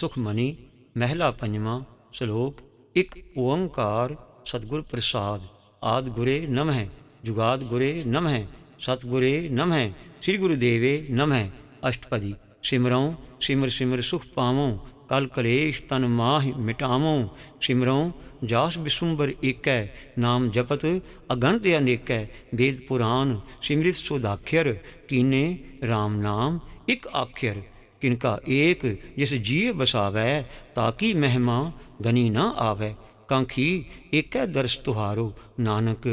सुखमणि महला पंजा श्लोक एक ओंकार सतगुर प्रसाद आदि गुरे नम है जुगाद गुरे नम है सतगुरे नम है श्री गुरुदेवे नम है अष्टपदी सिमरों सिमर सिमर सुख पावो कल कलेश तन माह मिटावो सिमरों जास विसुम्बर एक नाम जपत अगणत अनेक वेद पुराण सिमृत सुधाख्यर कीने राम नाम एक आख्यर किनका एक जिस जीव बसावै ताकि ਮਹਿਮਾ ਗਨੀ ना ਆਵੇ ਕਾਂਖੀ ਏਕੈ ਦਰਸ ਤੁਹਾਰੋ ਨਾਨਕ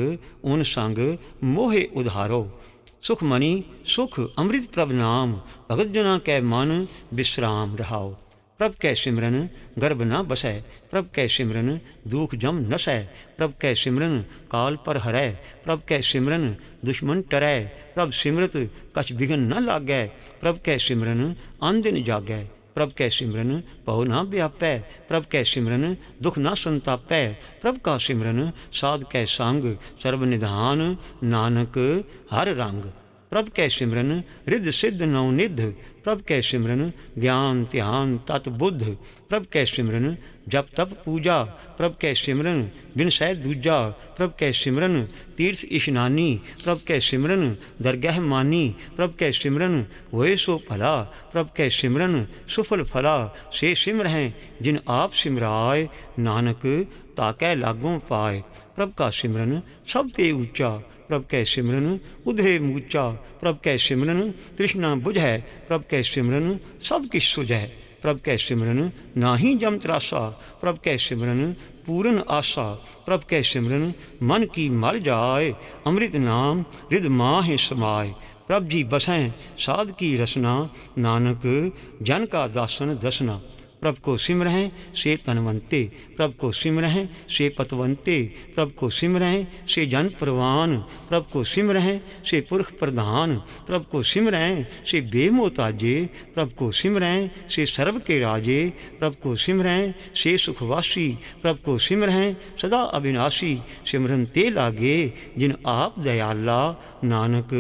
ਓਨ ਸੰਗ ਮੋਹੇ ਉਧਾਰੋ ਸੁਖ ਮਨੀ ਸੁਖ ਅੰਮ੍ਰਿਤ ਪ੍ਰਭ ਨਾਮ ਭਗਤ ਜਨਾ ਕੈ ਮਨ ਵਿਸਰਾਮ ਰਹਾਓ प्रभ कै सिमरन गर्भ न बसै प्रभ कै सिमरन दुख जम नसै प्रभ कै सिमरन काल पर हरै प्रभ कै सिमरन दुश्मन टरै प्रभ सिमरत कछ बिघन न लागै प्रभ कै सिमरन आंदिन जागै प्रभ कै सिमरन पहु ना व्यापै प्रभ कै सिमरन दुख ना संतापै प्रभ का सिमरन साध कै संग सर्व निधान नानक हर रंग प्रभ के सिमरन रिद्ध सिद्ध नवनिध प्रभ कै सिमरन ज्ञान ध्यान तत् बुद्ध प्रभ कै सिमरन जप तप पूजा प्रभ कै सिमरन सह दूजा प्रभ कै सिमरन तीर्थ इशनानी प्रभ कै सिमरन दरगह मानी प्रभ कै सिमरन होय सो फला प्रभ के सिमरन सुफल फला से सिमर हैं जिन आप सिमराय नानक ताकै लागों पाए प्रभ का सिमरन सब ते ऊंचा प्रभ कै सिमरन उधरे मूचा प्रभ कै सिमरन तृष्णा बुझै है प्रभ कै सिमरन सब किस सुझ है प्रभ कै सिमरन नाही जम त्रासा प्रभ कै सिमरन पूरन आशा प्रभ कै सिमरन मन की मर जाए अमृत नाम हृद माह समाए प्रभ जी बसें साध की रसना नानक जन का दासन दसना प्रभ को रहें से तनवंते प्रभ को सिम रहें से पतवंते प्रभ को सिम रहें से जन प्रवान प्रभ को सिम रहें से पुरख प्रधान प्रभ को सिम रहें से बेमोताजे प्रभ को सिम रहें से सर्व के राजे प्रभ को सिम रहें से सुखवासी प्रभ को सिम रहें सदा अविनाशी सिमरन ते लागे जिन आप दयाला नानक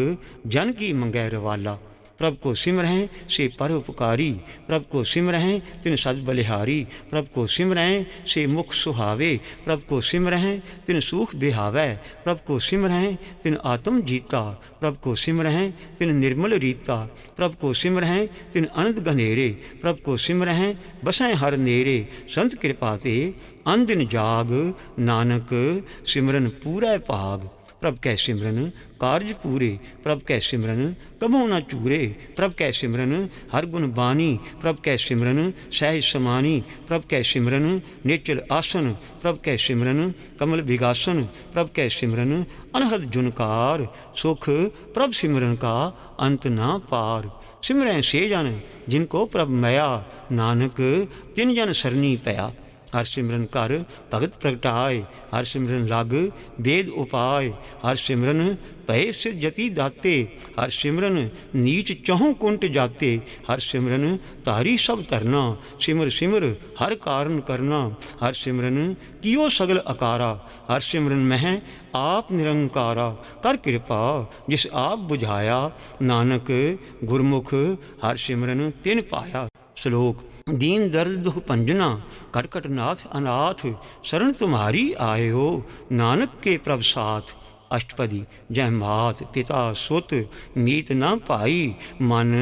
जन की मंगैर वाला प्रभु को सिमरहें से परोपकारी प्रभु को सिमरहें तिन सद बलिहारी प्रभु को सिमरहें से मुख सुहावे प्रभु को सिमरहें तिन सुख बिहावै प्रभु को सिमरहें तिन आत्म जीता प्रभु को सिमरहें तिन निर्मल रीता प्रभु को सिमरहें तिन अनंत घनेरे प्रभु को सिमरहें बसें हर नेरे संत कृपाते अंदिन जाग नानक सिमरन पूरा पाग प्रभ कै सिमरन कार्य पूरे प्रभ कै सिमरन कबो न चूरे प्रभ कै सिमरन हर गुण बानी प्रभ कै सिमरन सहज समानी प्रभ कै सिमरन नेचर आसन प्रभ कै सिमरन कमल विगासन प्रभ कै सिमरन अनहद जुनकार सुख प्रभ सिमरन का अंत ना पार सिमरन से जन जिनको प्रभ मया नानक तिन जन सरनी पया हर सिमरन कर भगत प्रगटाय हर सिमरन लग वेद उपाय हर सिमरन भय सिर जति दाते हर सिमरन नीच चहु कुंट जाते हर सिमरन तारी सब तरना सिमर सिमर हर कारण करना हर सिमरन कियो सगल अकारा हर सिमरन मह आप निरंकारा कर कृपा जिस आप बुझाया नानक गुरमुख हर सिमरन तिन पाया श्लोक ਦੀਨ ਦਰਦ ਦੁਖ ਭੰਜਨਾ ਕਟ ਕਟ ਨਾਥ ਅਨਾਥ ਸ਼ਰਨ ਤੁਮਾਰੀ ਆਏ ਹੋ ਨਾਨਕ ਕੇ ਪ੍ਰਭ ਸਾਥ ਅਸ਼ਟਪਦੀ ਜੈ ਮਾਤ ਪਿਤਾ ਸੁਤ ਮੀਤ ਨਾ ਭਾਈ ਮਨ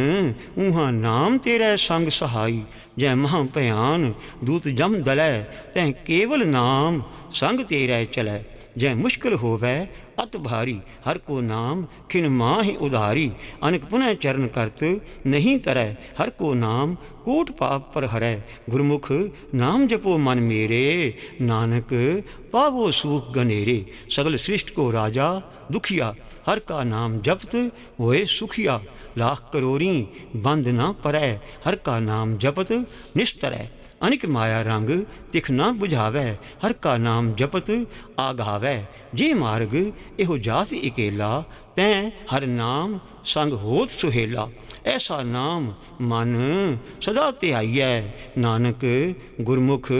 ਉਹਾ ਨਾਮ ਤੇਰੇ ਸੰਗ ਸਹਾਈ ਜੈ ਮਹਾ ਭਿਆਨ ਦੂਤ ਜਮ ਦਲੈ ਤੈ ਕੇਵਲ ਨਾਮ ਸੰਗ ਤੇਰੇ ਚਲੈ ਜੈ ਮੁਸ਼ਕਲ ਹੋਵੇ ਅਤ ਭਾਰੀ ਹਰ ਕੋ ਨਾਮ ਖਿਨ ਮਾਹ ਉਧਾਰੀ ਅਨਕ ਪੁਨੈ ਚਰਨ ਕਰਤ ਨਹੀਂ ਤਰੈ ਹਰ ਕੋ ਨਾਮ कोट पाप पर ਹਰੈ गुरमुख नाम जपो मन मेरे नानक पावो सुख ਗਨੇਰੇ ਸਗਲ ਸ੍ਰਿਸ਼ਟ ਕੋ ਰਾਜਾ ਦੁਖੀਆ हर का नाम जपत होए सुखिया लाख करोरी बंद ना परै हर का नाम जपत निस्तरै अनिक माया रंग तिख ना बुझावै हर का नाम जपत आगावै जे मार्ग एहो जात इकेला ਤੈ ਹਰ ਨਾਮ ਸੰਗ ਹੋਤ ਸੁਹੇਲਾ ਐਸਾ ਨਾਮ ਮਨ ਸਦਾ ਧਿਆਈਐ ਨਾਨਕ ਗੁਰਮੁਖ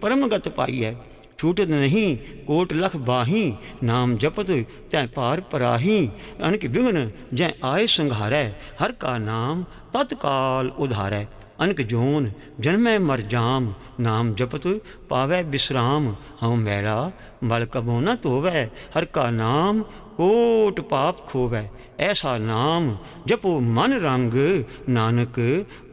ਪਰਮਗਤ ਪਾਈਐ ਛੂਟੇ ਨਹੀਂ ਕੋਟ ਲਖ ਬਾਹੀ ਨਾਮ ਜਪਤ ਤੈ ਪਾਰ ਪਰਾਹੀ ਅਨਕ ਵਿਗਨ ਜੈ ਆਏ ਸੰਘਾਰੈ ਹਰ ਕਾ ਨਾਮ ਤਤਕਾਲ ਉਧਾਰੈ ਅਨਕ ਜੋਨ ਜਨਮੈ ਮਰ ਜਾਮ ਨਾਮ ਜਪਤ ਪਾਵੈ ਬਿਸਰਾਮ ਹਉ ਮੈਲਾ ਮਲ ਕਬੋ ਨ ਤੋਵੈ ਹਰ ਕਾ ਨਾਮ ਕੋਟ ਪਾਪ ਖੋਵੈ ਐਸਾ ਨਾਮ ਜਪੋ ਮਨ ਰੰਗ ਨਾਨਕ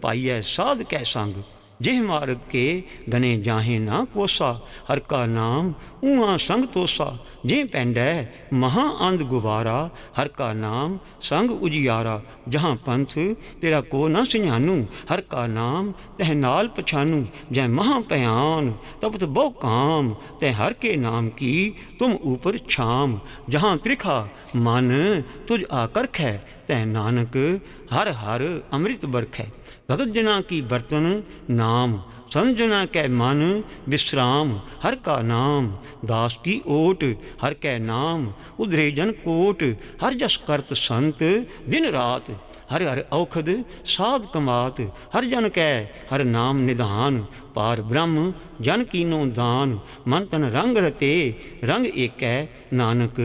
ਪਾਈਐ ਸਾਧ ਕੈ ਸੰਗ ਜਿਹ ਮਾਰਗ ਕੇ ਗਨੇ ਜਾਹੇ ਨਾ ਕੋਸਾ ਹਰ ਕਾ ਨਾਮ ਉਹਾਂ ਸੰਗ ਤੋਸਾ ਜੇ ਪੈਂਡੈ ਮਹਾ ਅੰਧ ਗੁਵਾਰਾ ਹਰ ਕਾ ਨਾਮ ਸੰਗ ਉਜਿਆਰਾ ਜਹਾਂ ਪੰਥ ਤੇਰਾ ਕੋ ਨਾ ਸਿਝਾਨੂ ਹਰ ਕਾ ਨਾਮ ਤਹ ਨਾਲ ਪਛਾਨੂ ਜੈ ਮਹਾ ਭਿਆਨ ਤਪਤ ਬਹੁ ਕਾਮ ਤੇ ਹਰ ਕੇ ਨਾਮ ਕੀ ਤੁਮ ਉਪਰ ਛਾਮ ਜਹਾਂ ਤ੍ਰਿਖਾ ਮਨ ਤੁਝ ਆਕਰਖ ਹੈ ਤੈ ਨਾਨਕ ਹਰ ਹਰ ਅੰਮ੍ਰਿਤ ਵਰਖੈ ਭਗਤ ਜਨਾ ਕੀ ਵਰਤਨ ਨਾਮ ਸੰਜਨਾ ਕੈ ਮਨ ਵਿਸਰਾਮ ਹਰ ਕਾ ਨਾਮ ਦਾਸ ਕੀ ਓਟ ਹਰ ਕੈ ਨਾਮ ਉਧਰੇ ਜਨ ਕੋਟ ਹਰ ਜਸ ਕਰਤ ਸੰਤ ਦਿਨ ਰਾਤ ਹਰ ਹਰ ਔਖਦ ਸਾਧ ਕਮਾਤ ਹਰ ਜਨ ਕੈ ਹਰ ਨਾਮ ਨਿਧਾਨ ਪਾਰ ਬ੍ਰਹਮ ਜਨ ਕੀਨੋ दान मंथन रंग ਰੰਗ रंग एक ਏਕੈ नानक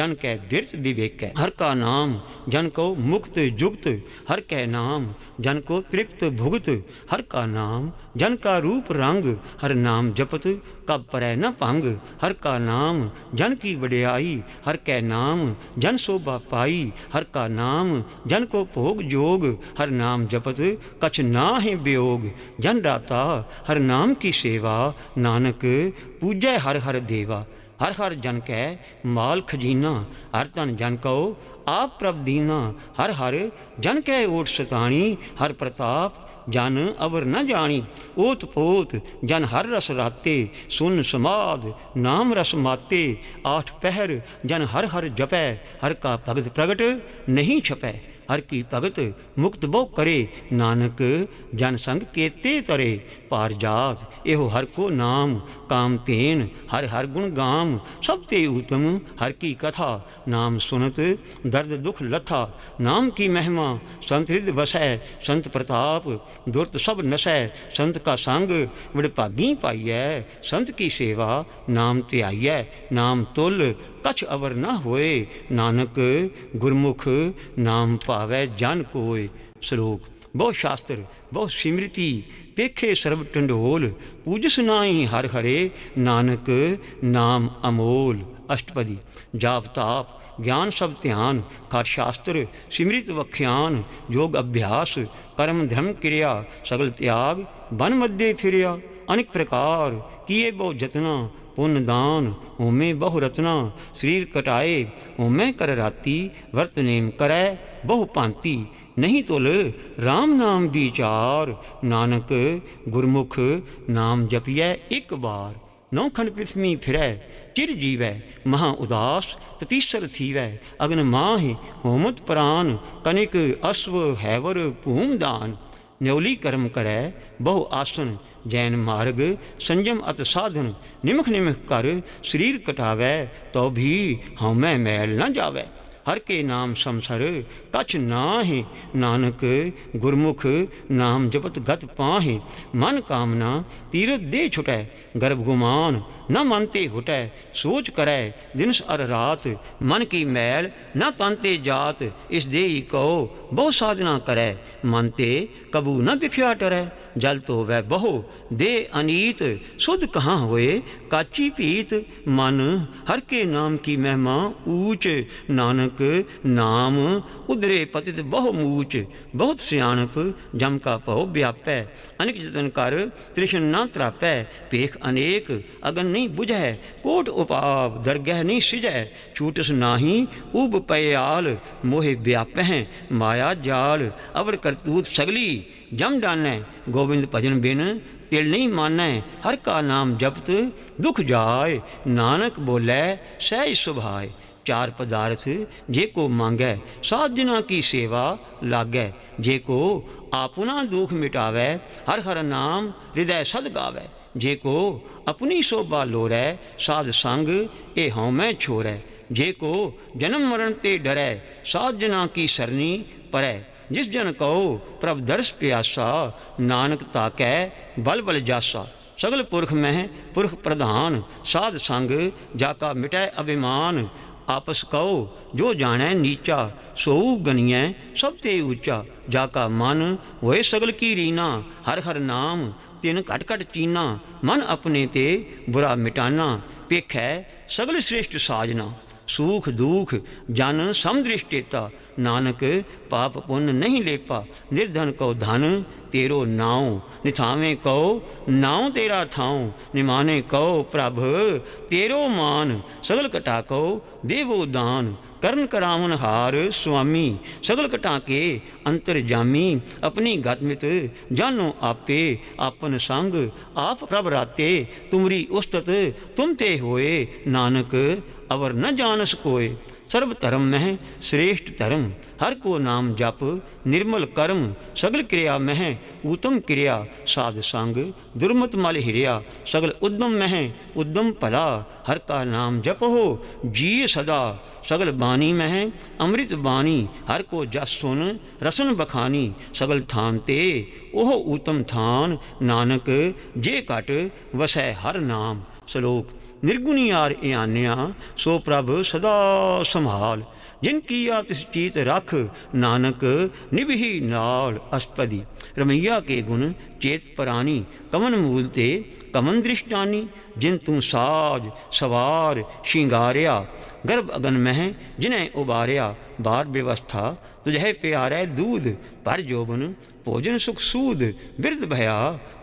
जन कै ਬਿਰਤ ਵਿਵੇਕੈ हर का नाम जन को मुक्त जुक्त हर कै नाम जन को तृप्त भुगत हर का नाम जन का रूप रंग हर नाम जपत कब पर न भंग हर का नाम जन की वड्याई हर कै नाम जन शोभा पाई हर का नाम जन को भोग जोग हर नाम जपत कछ ना है वियोग जन राता हर नाम की सेवा नानक पूजय हर हर देवा हर हर जन कै माल खजीना हर तन जन कहो आप प्रभ दीना हर हर जन कै ओठ सताणी हर प्रताप जन अवर न जानी ओत पोत जन हर रस राते सुन समाद नाम रस माते आठ पहर जन हर हर जपै हर का भगत प्रगट नहीं छपै हर की भगत मुक्त बो करे नानक जन संग केते तरे पार जात एहो हर को नाम काम तेन हर हर गुण गाम सब ते उत्तम हर की कथा नाम सुनत दर्द दुख लथा नाम की महिमा संत हृदय बसै संत प्रताप दुर्त सब नसै संत का संग विड़भागी पाइयै संत की सेवा नाम त्याइयै नाम तुल कछ अवर न होए नानक गुरमुख नाम पा ਭਾਵੈ ਜਨ ਕੋਇ ਸ਼ਲੋਕ ਬਹੁ ਸ਼ਾਸਤਰ ਬਹੁ ਸਿਮ੍ਰਿਤੀ ਪੇਖੇ ਸਰਬ ਟੰਡੋਲ ਪੂਜਸ ਨਾਹੀ ਹਰ ਹਰੇ ਨਾਨਕ ਨਾਮ ਅਮੋਲ ਅਸ਼ਟਪਦੀ ਜਾਪ ਤਾਪ ज्ञान सब ध्यान कर शास्त्र स्मृत वख्यान योग अभ्यास कर्म धर्म क्रिया सगल त्याग वन मध्य फिरिया अनेक प्रकार किए बहु जतना पुन दान हमें बहुरत्ना शरीर कटाए हमें कर राती वर्त करै करय बहु भांति नहीं तुल तो राम नाम विचार नानक गुरमुख नाम जपिय एक बार नौखंड पृथ्वी फिरै चिर जीवै महा उदास ततीसर थीवै अग्न माह होमत प्राण कनिक अश्व हैवर दान न्यौली कर्म करे बहु आसन जैन मार्ग संयम अत साधन निमख निमख कर शरीर कटावे तो भी हमें मैल न जावे हर के नाम समसर कछ नाह नानक गुरमुख नाम जपत गत पाहे मन कामना तीरथ दे छुटै गर्भ गुमान न मन ते हुटै सोच करੈ ਦਿਨਸ ਅਰ ਰਾਤ ਮਨ ਕੀ ਮੈਲ ਨਾ ਤਨ ਤੇ ਜਾਤ ਇਸ ਦੇਹੀ ਕਹੋ ਬਹੁ ਸਾਧਨਾ ਕਰੈ ਮਨ ਤੇ ਕਬੂ ਨ ਵਿਖਿਆ ਟਰੈ ਜਲ ਤੋ ਵੈ ਬਹੁ ਦੇ ਅਨੀਤ ਸੁਧ ਕਹਾਂ ਹੋਏ ਕਾਚੀ ਭੀਤ ਮਨ ਹਰ ਕੇ ਨਾਮ ਕੀ ਮਹਿਮਾ ਊਚ ਨਾਨਕ ਨਾਮ ਉਧਰੇ ਪਤਿਤ ਬਹੁ ਮੂਚ ਬਹੁਤ ਸਿਆਣਪ ਜਮ ਕਾ ਭਉ ਵਿਆਪੈ ਅਨੇਕ ਜਤਨ ਕਰ ਤ੍ਰਿਸ਼ਨ ਨਾ ਤਰਾਪੈ ਵੇਖ ਅਨੇਕ ਅਗਨ नहीं बुझै कोट उपाव दरगह नहीं सिजै छूटस नाही उब पयाल मोहे व्यापह माया जाल अवर करतूत सगली जम डानै गोविंद भजन बिन तिल नहीं मानै हर का नाम जपत दुख जाय नानक बोलै सहज सुभाय चार पदार्थ जे को मांगै साधना की सेवा लागै जे को आपना दुख मिटावै हर हर नाम हृदय सद गावै जे को अपनी शोभा लोरै साध संग ए हौमै छोरै जेको जन्म मरण ते डरै साध जना की सरनी परै जिस जन कहो प्रभ दर्श प्यासा नानक ताकै बल बल जासा सगल पुरख मह पुरख प्रधान साध संग जाका मिटै अभिमान आपस कहो जो जाने नीचा सोऊ गनियै सब ते ऊचा जाका मन होए सगल की रीना हर हर नाम ਤਿਨ ਘਟ ਘਟ ਚੀਨਾ ਮਨ ਆਪਣੇ ਤੇ ਬੁਰਾ ਮਿਟਾਨਾ ਪੇਖੈ ਸਗਲ ਸ੍ਰੇਸ਼ਟ ਸਾਜਨਾ ਸੂਖ ਦੁਖ ਜਨ ਸਮਦ੍ਰਿਸ਼ਟੇਤਾ ਨਾਨਕ ਪਾਪ ਪੁੰਨ ਨਹੀਂ ਲੇਪਾ ਨਿਰਧਨ ਕਉ ਧਨ ਤੇਰੋ ਨਾਉ ਨਿਥਾਵੇਂ ਕਉ ਨਾਉ ਤੇਰਾ ਥਾਉ ਨਿਮਾਨੇ ਕਉ ਪ੍ਰਭ ਤੇਰੋ ਮਾਨ ਸਗਲ ਕਟਾ ਕਉ ਦੇਵੋ ਦਾਨ ਕਰਨ ਕਰਾਵਨ ਹਾਰ ਸੁਆਮੀ ਸਗਲ ਘਟਾ ਕੇ ਅੰਤਰ ਜਾਮੀ ਆਪਣੀ ਗਤ ਮਿਤ ਜਾਨੋ ਆਪੇ ਆਪਨ ਸੰਗ ਆਪ ਪ੍ਰਭ ਰਾਤੇ ਤੁਮਰੀ ਉਸਤਤ ਤੁਮ ਤੇ ਹੋਏ ਨਾਨਕ ਅਵਰ ਨ ਜਾਣਸ ਕੋਏ सर्व धर्म में श्रेष्ठ धर्म हर को नाम जप निर्मल कर्म सगल क्रिया मह उत्तम क्रिया साध संग दुर्मत माल हिरिया सगल उद्यम मह उद्यम भला हर का नाम जप हो जिय सदा सगल बाणी मह अमृत बाणी हर को जस सुन रसन बखानी सगल थान ते ओह उत्तम थान नानक जे कट वसै हर नाम श्लोक निर्गुणी आर इयान्या सो प्रभ सदा संभाल जिन किया तिस चीत रख नानक निभही नाल अस्पदी रमैया के गुण चेत परानी कमन मूलते कमन दृष्टानी जिन तू साज सवार श्रृंगारिया गर्भ अगन मह जिन्हें उबारिया बार व्यवस्था तुझे प्यार दूध भर जोबन ਭੋਜਨ ਸੁਖ ਸੂਦ ਬਿਰਧ ਭਇਆ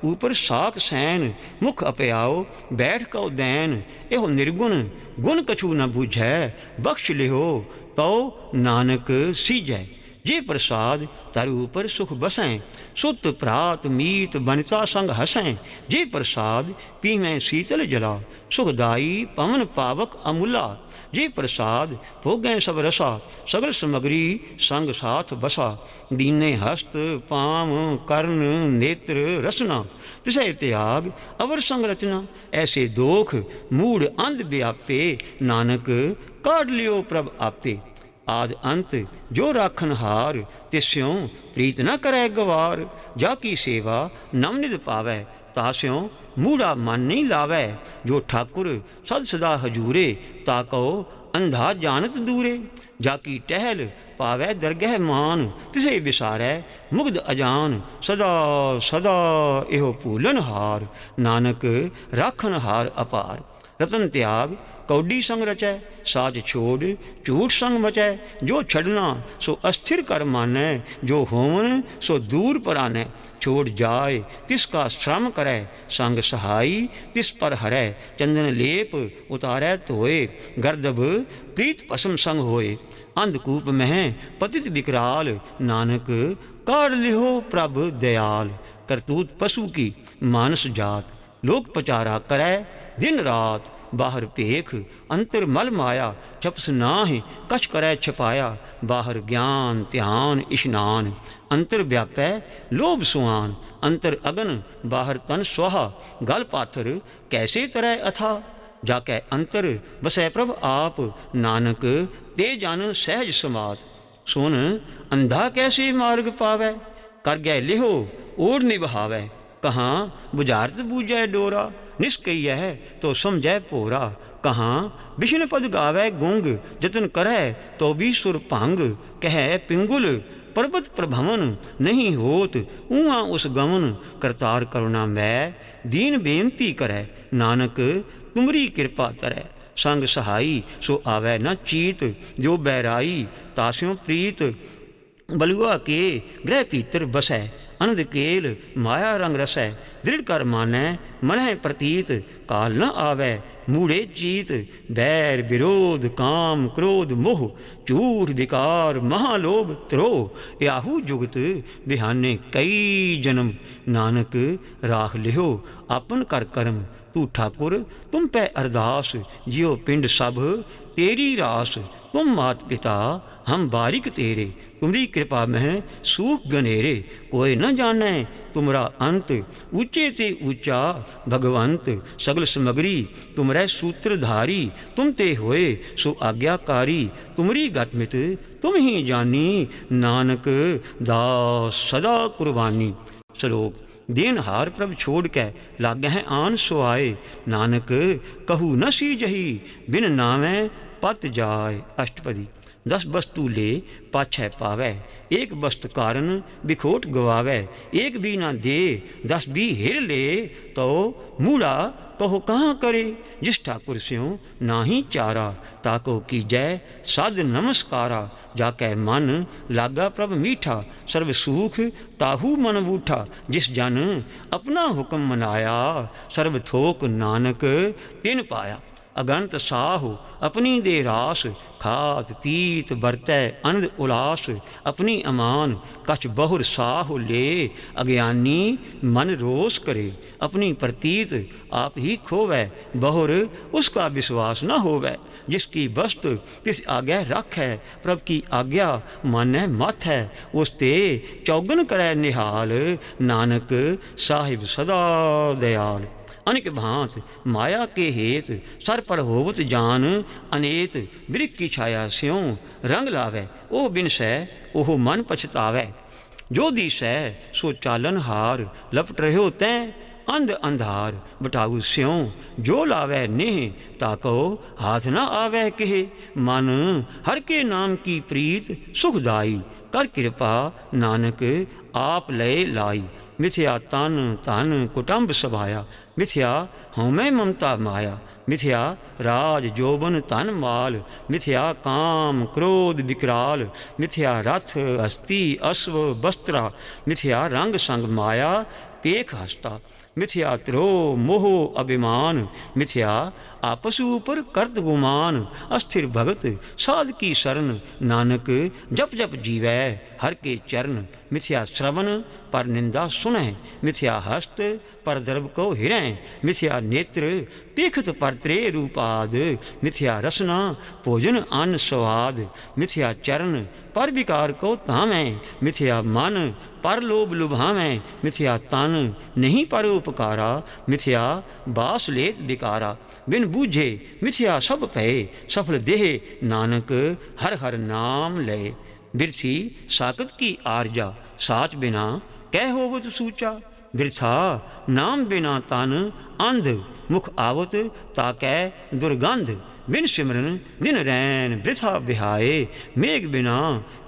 ਉਪਰ ਸਾਖ ਸੈਨ ਮੁਖ ਅਪਿਆਓ ਬੈਠ ਕਉ ਦੈਨ ਇਹੋ ਨਿਰਗੁਣ ਗੁਣ ਕਛੂ ਨ ਬੁਝੈ ਬਖਸ਼ ਲਿਓ ਤਉ ਨਾਨਕ ਸੀਜੈ जे प्रसाद तारू ऊपर सुख बसें सुत प्रात मीत बनता संग हसें जे प्रसाद पीवें शीतल जला सुखदाई पवन पावक अमूला जे प्रसाद भोगें सब रसा सगल समग्री संग साथ बसा दीने हस्त पाम कर्ण नेत्र रसना तिसे त्याग अवर संग रचना ऐसे दोख मूड अंध व्यापे नानक काढ़ लियो प्रभ आपे ਆਦ ਅੰਤ ਜੋ ਰਾਖਨ ਹਾਰ ਤਿਸਿਉ ਪ੍ਰੀਤ ਨ ਕਰੈ ਗਵਾਰ ਜਾ ਕੀ ਸੇਵਾ ਨਮਨਿਦ ਪਾਵੈ ਤਾਸਿਉ ਮੂੜਾ ਮਨ ਨਹੀਂ ਲਾਵੈ ਜੋ ਠਾਕੁਰ ਸਦ ਸਦਾ ਹਜੂਰੇ ਤਾਕਉ ਅੰਧਾ ਜਾਣਤ ਦੂਰੇ ਜਾ ਕੀ ਟਹਿਲ ਪਾਵੈ ਦਰਗਹਿ ਮਾਨ ਤਿਸੇ ਵਿਸਾਰੈ ਮੁਗਧ ਅਜਾਨ ਸਦਾ ਸਦਾ ਇਹੋ ਭੂਲਨ ਹਾਰ ਨਾਨਕ ਰਾਖਨ ਹਾਰ ਅਪਾਰ ਰਤਨ ਤਿਆਗ कौडी संग रचै साज छोड़ झूठ संग मचै जो छड़ना सो अस्थिर कर मानै जो होवन सो दूर परानै छोड़ जाय तिसका श्रम करै संग सहाई तिस पर हरय चंदन लेप उतारै धोए गर्दभ प्रीत पसम संग होए अंधकूप मह पतित विकराल नानक कर लिहो प्रभ दयाल करतूत पशु की मानस जात लोक पचारा करै दिन रात बाहर पेख अंतर मल माया जप नाह कछ करै छपाया बाहर ज्ञान ध्यान स्नान अंतर व्यापै लोभ सुहान अंतर अगन बाहर तन स्वाहा गल पाथर कैसे तरह अथा जाकै अंतर बसै प्रभ आप नानक ते जान सहज समात सुन अंधा कैसे मार्ग पावै कर गै लिहो ओढ़ निभावै कहाँ बुझारत बूझै डोरा निष्क्रिय है तो समझै पोरा कहाँ विष्णु पद गावै गुंग जतन करय तो भी सुर भांग कह पिंगुल पर्वत प्रभवन नहीं होत ऊहा उस गमन करतार करुणा मैं दीन बेनती करै नानक तुमरी कृपा तरय संग सहाई सो आवै न चीत जो बैराई तास्यों प्रीत बलुआ के ग्रह पीतर बसै ਅਨਦਕੇਲ ਮਾਇਆ ਰੰਗ ਰਸੈ ਦ੍ਰਿੜ ਕਰ ਮਾਨੈ ਮਨਹਿ ਪ੍ਰਤੀਤ ਕਾਲ ਨ ਆਵੈ ਮੂੜੇ ਜੀਤ ਬੈਰ ਵਿਰੋਧ ਕਾਮ ਕ੍ਰੋਧ ਮੋਹ ਝੂਠ ਵਿਕਾਰ ਮਹਾ ਲੋਭ ਤਰੋ ਯਾਹੂ ਜੁਗਤ ਬਿਹਾਨੇ ਕਈ ਜਨਮ ਨਾਨਕ ਰਾਖ ਲਿਓ ਆਪਨ ਕਰ ਕਰਮ ਤੂੰ ਠਾਕੁਰ ਤੁਮ ਪੈ ਅਰਦਾਸ ਜਿਉ ਪਿੰਡ ਸਭ ਤੇਰੀ ਰਾਸ ਤੁਮ ਮਾਤ ਪਿਤਾ ਹਮ ਬਾਰਿਕ ਤੇਰੇ तुम्हारी कृपा में है सूख गनेरे कोई न जाने तुमरा अंत ऊंचे ते ऊंचा भगवंत सगल समग्री तुमरे सूत्रधारी तुम ते होए सो आज्ञाकारी तुमरी गतमित तुम ही जानी नानक दास सदा कुर्बानी श्लोक देन हार प्रभ छोड़ के लागे हैं आन सो आए नानक कहू न सी जही बिन नामै पत जाए अष्टपदी दस वस्तु ले पाछै पावे एक वस्तु कारण बिखोट गवावे एक भी ना दे दस भी हेर ले तो मूड़ा कहो कहाँ करे जिस ठाकुर स्यों नाही चारा ताको की जय साध नमस्कारा जाकै मन लागा प्रभ मीठा सर्व सुख ताहू मन बूठा जिस जन अपना हुक्म मनाया सर्व थोक नानक तिन पाया अगंत साहु अपनी दे रास खात पीत बरत अनद उलास अपनी अमान कछ बहुर साहु ले अज्ञानी मन रोस करे अपनी प्रतीत आप ही खोवै बहुर उसका विश्वास न होवै जिसकी वस्तु किस आज्ञा रख है प्रभु की आज्ञा मन मत है उसते चौगन करै निहाल नानक साहिब सदा दयाल ਅਨਿਕ ਭਾਂਤ ਮਾਇਆ ਕੇ ਹੇਤ ਸਰ ਪਰ ਹੋਵਤ ਜਾਨ ਅਨੇਤ ਬ੍ਰਿਕ ਕੀ ਛਾਇਆ ਸਿਉ ਰੰਗ ਲਾਵੇ ਉਹ ਬਿਨਸੈ ਉਹ ਮਨ ਪਛਤਾਵੇ ਜੋ ਦੀਸੈ ਸੋ ਚਾਲਨ ਹਾਰ ਲਪਟ ਰਹਿਓ ਤੈ ਅੰਧ ਅੰਧਾਰ ਬਟਾਉ ਸਿਉ ਜੋ ਲਾਵੇ ਨਿਹ ਤਾਕੋ ਹਾਥ ਨਾ ਆਵੇ ਕਹਿ ਮਨ ਹਰ ਕੇ ਨਾਮ ਕੀ ਪ੍ਰੀਤ ਸੁਖਦਾਈ ਕਰ ਕਿਰਪਾ ਨਾਨਕ ਆਪ ਲੈ ਲਾਈ ਮਿਥਿਆ ਤਨ ਤਨ ਕੁਟੰਬ ਸਭਾਇਆ मिथ्या हमें ममता माया मिथ्या राज जोबन तन माल मिथ्या काम क्रोध विकराल मिथ्या रथ अस्थि अश्व वस्त्रा मिथ्या रंग संग माया पेख हस्ता मिथ्या त्रो मोह अभिमान मिथ्या आपस ऊपर कर्त गुमान अस्थिर भगत साध की शरण नानक जप जप जीवै हर के चरण मिथ्या श्रवण पर निंदा सुनय मिथ्या हस्त पर दर्भ को हिरय मिथ्या नेत्र पीखित पर त्रे रूपाद मिथ्या रसना भोजन अन्न स्वाद मिथ्या चरण पर विकार को तामै मिथ्या मन पर लोभ लुभावै मिथ्या तन नहीं पर उपकारा मिथ्या बास लेत विकारा बिन ਬੂਝੇ ਮਿਥਿਆ ਸਭ ਭਏ ਸਫਲ ਦੇਹ ਨਾਨਕ ਹਰ ਹਰ ਨਾਮ ਲੈ ਬਿਰਥੀ ਸਾਕਤ ਕੀ ਆਰਜਾ ਸਾਚ ਬਿਨਾ ਕਹਿ ਹੋਵਤ ਸੂਚਾ ਬਿਰਥਾ ਨਾਮ ਬਿਨਾ ਤਨ ਅੰਧ ਮੁਖ ਆਵਤ ਤਾ ਕੈ ਦੁਰਗੰਧ ਬਿਨ ਸਿਮਰਨ ਦਿਨ ਰੈਨ ਬਿਰਥਾ ਵਿਹਾਏ ਮੇਗ ਬਿਨਾ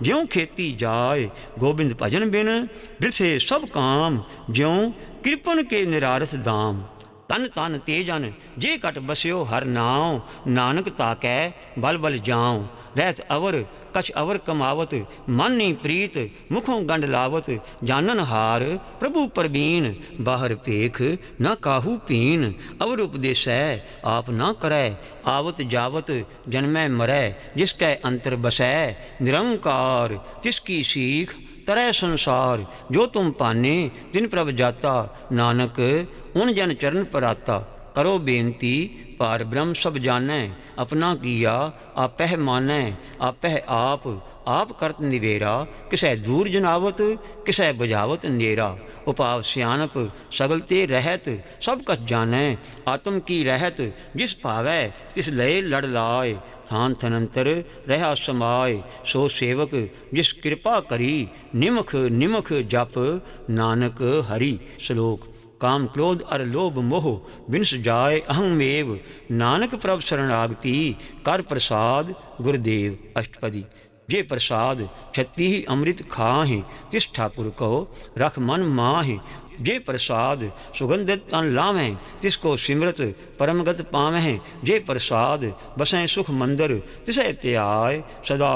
ਜਿਉ ਖੇਤੀ ਜਾਏ ਗੋਬਿੰਦ ਭਜਨ ਬਿਨ ਬਿਰਥੇ ਸਭ ਕਾਮ ਜਿਉ ਕਿਰਪਨ ਕੇ ਨਿਰਾਰਸ ਦਾਮ ਤਨ ਤਨ ਤੇਜਨ ਜੇ ਕਟ ਬਸਿਓ ਹਰ ਨਾਉ ਨਾਨਕ ਤਾਕੈ ਬਲ ਬਲ ਜਾਉ ਰਹਿਤ ਅਵਰ ਕਛ ਅਵਰ ਕਮਾਵਤ ਮਨਨੀ ਪ੍ਰੀਤ ਮੁਖੋਂ ਗੰਡ ਲਾਵਤ ਜਾਨਨ ਹਾਰ ਪ੍ਰਭੂ ਪਰਬੀਨ ਬਾਹਰ ਪੇਖ ਨਾ ਕਾਹੂ ਪੀਨ ਅਵਰ ਉਪਦੇਸੈ ਆਪ ਨਾ ਕਰੈ ਆਵਤ ਜਾਵਤ ਜਨਮੈ ਮਰੈ ਜਿਸ ਕੈ ਅੰਤਰ ਬਸੈ ਨਿਰੰਕਾਰ ਤਿਸ ਕੀ ਸੀਖ तरह संसार जो तुम पाने तिन प्रभ जाता नानक उन जन चरण पराता करो बेनती पार ब्रह्म सब जानै अपना किया आपह मानै आपह आप आप करत निवेरा किसै दूर जनावत किसै बजावत नेरा उपाव सियानप सगल ते रहत सब कस जानै आत्म की रहत जिस पावै तिस लय लड़ लाए थान थनंतर रहा समाय सो सेवक जिस कृपा करी निमख निमख जप नानक हरि श्लोक काम क्रोध अर लोभ मोह विंस जाय अहमेव नानक प्रभ शरणागति कर प्रसाद गुरुदेव अष्टपदी जे प्रसाद छत्ती ही अमृत खाहें तिस ठाकुर कहो रख मन माहें जे प्रसाद सुगंधित तन लावें तिसको सिमरत परमगत पावें जे प्रसाद बसें सुख मंदर तिसे त्याय सदा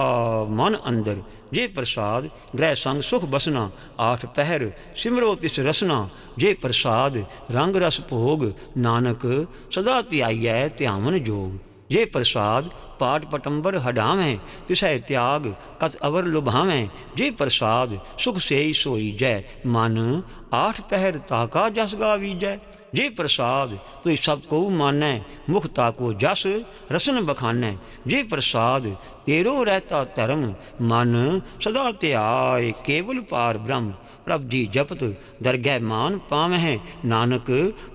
मन अंदर ਜੇ ਪ੍ਰਸਾਦ ਗ੍ਰਹਿ ਸੰਗ ਸੁਖ ਬਸਣਾ ਆਠ ਪਹਿਰ ਸਿਮਰੋ ਤਿਸ ਰਸਨਾ ਜੇ ਪ੍ਰਸਾਦ ਰੰਗ ਰਸ ਭੋਗ ਨਾਨਕ ਸਦਾ ਧਿਆਈਐ ਧਿਆਵਨ ਜੋਗ ਜੇ ਪ੍ਰਸਾਦ ਪਾਟ ਪਟੰਬਰ ਹਡਾਵੇਂ ਤਿਸੈ ਤਿਆਗ ਕਤ ਅਵਰ ਲੁਭਾਵੇਂ ਜੇ ਪ੍ਰਸਾਦ ਸੁਖ ਸੇਈ ਸੋਈ ਜੈ ਮਨ ਆਠ ਪਹਿਰ ਤਾਕਾ ਜਸ ਗਾਵੀਜੈ ਜੇ ਪ੍ਰਸਾਦ ਤੁਈ ਸਭ ਕੋ ਮਾਨੈ ਮੁਖ ਕੋ ਜਸ ਰਸਨ ਬਖਾਨੈ ਜੇ ਪ੍ਰਸਾਦ ਤੇਰੋ ਰਹਤਾ ਧਰਮ ਮਨ ਸਦਾ ਧਿਆਇ ਕੇਵਲ ਪਾਰ ਬ੍ਰਹਮ प्रभ जी जपत दरगह मान पावहें नानक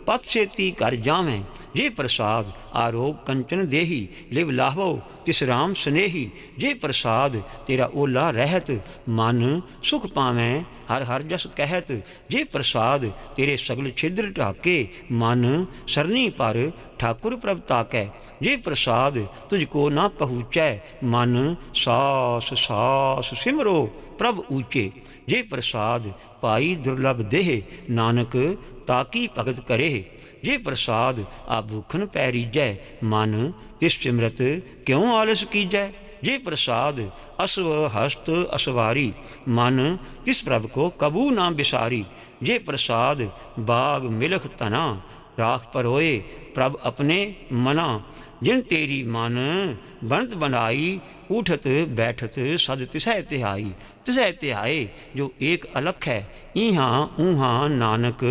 पथ सेती कर जावें जे प्रसाद आरोग कंचन देही लिव लाहो तिस राम स्नेही जे प्रसाद तेरा ओला रहत मन सुख पावें हर हर जस कहत जे प्रसाद तेरे सगल छिद्र ढाके मन सरनी पर ठाकुर प्रभ ताकै जे प्रसाद तुझको ना पहुँचै मन सास सास सिमरो प्रभ ऊचे ਜੇ ਪ੍ਰਸਾਦ ਭਾਈ ਦੁਰਲਭ ਦੇਹ ਨਾਨਕ ਤਾਕੀ ਭਗਤ ਕਰੇ ਜੇ ਪ੍ਰਸਾਦ ਆ ਭੁਖਨ ਪੈ ਰੀਜੈ ਮਨ ਤਿਸ ਸਿਮਰਤ ਕਿਉ ਆਲਸ ਕੀਜੈ ਜੇ ਪ੍ਰਸਾਦ ਅਸਵ ਹਸਤ ਅਸਵਾਰੀ ਮਨ ਤਿਸ ਪ੍ਰਭ ਕੋ ਕਬੂ ਨਾ ਬਿਸਾਰੀ ਜੇ ਪ੍ਰਸਾਦ ਬਾਗ ਮਿਲਖ ਤਨਾ राख पर होए प्रभ अपने मना जिन तेरी मन बनत बनाई उठत बैठत सद तिसह तिहाई तिसै तिहाए जो एक अलख है ईहा ऊहा नानक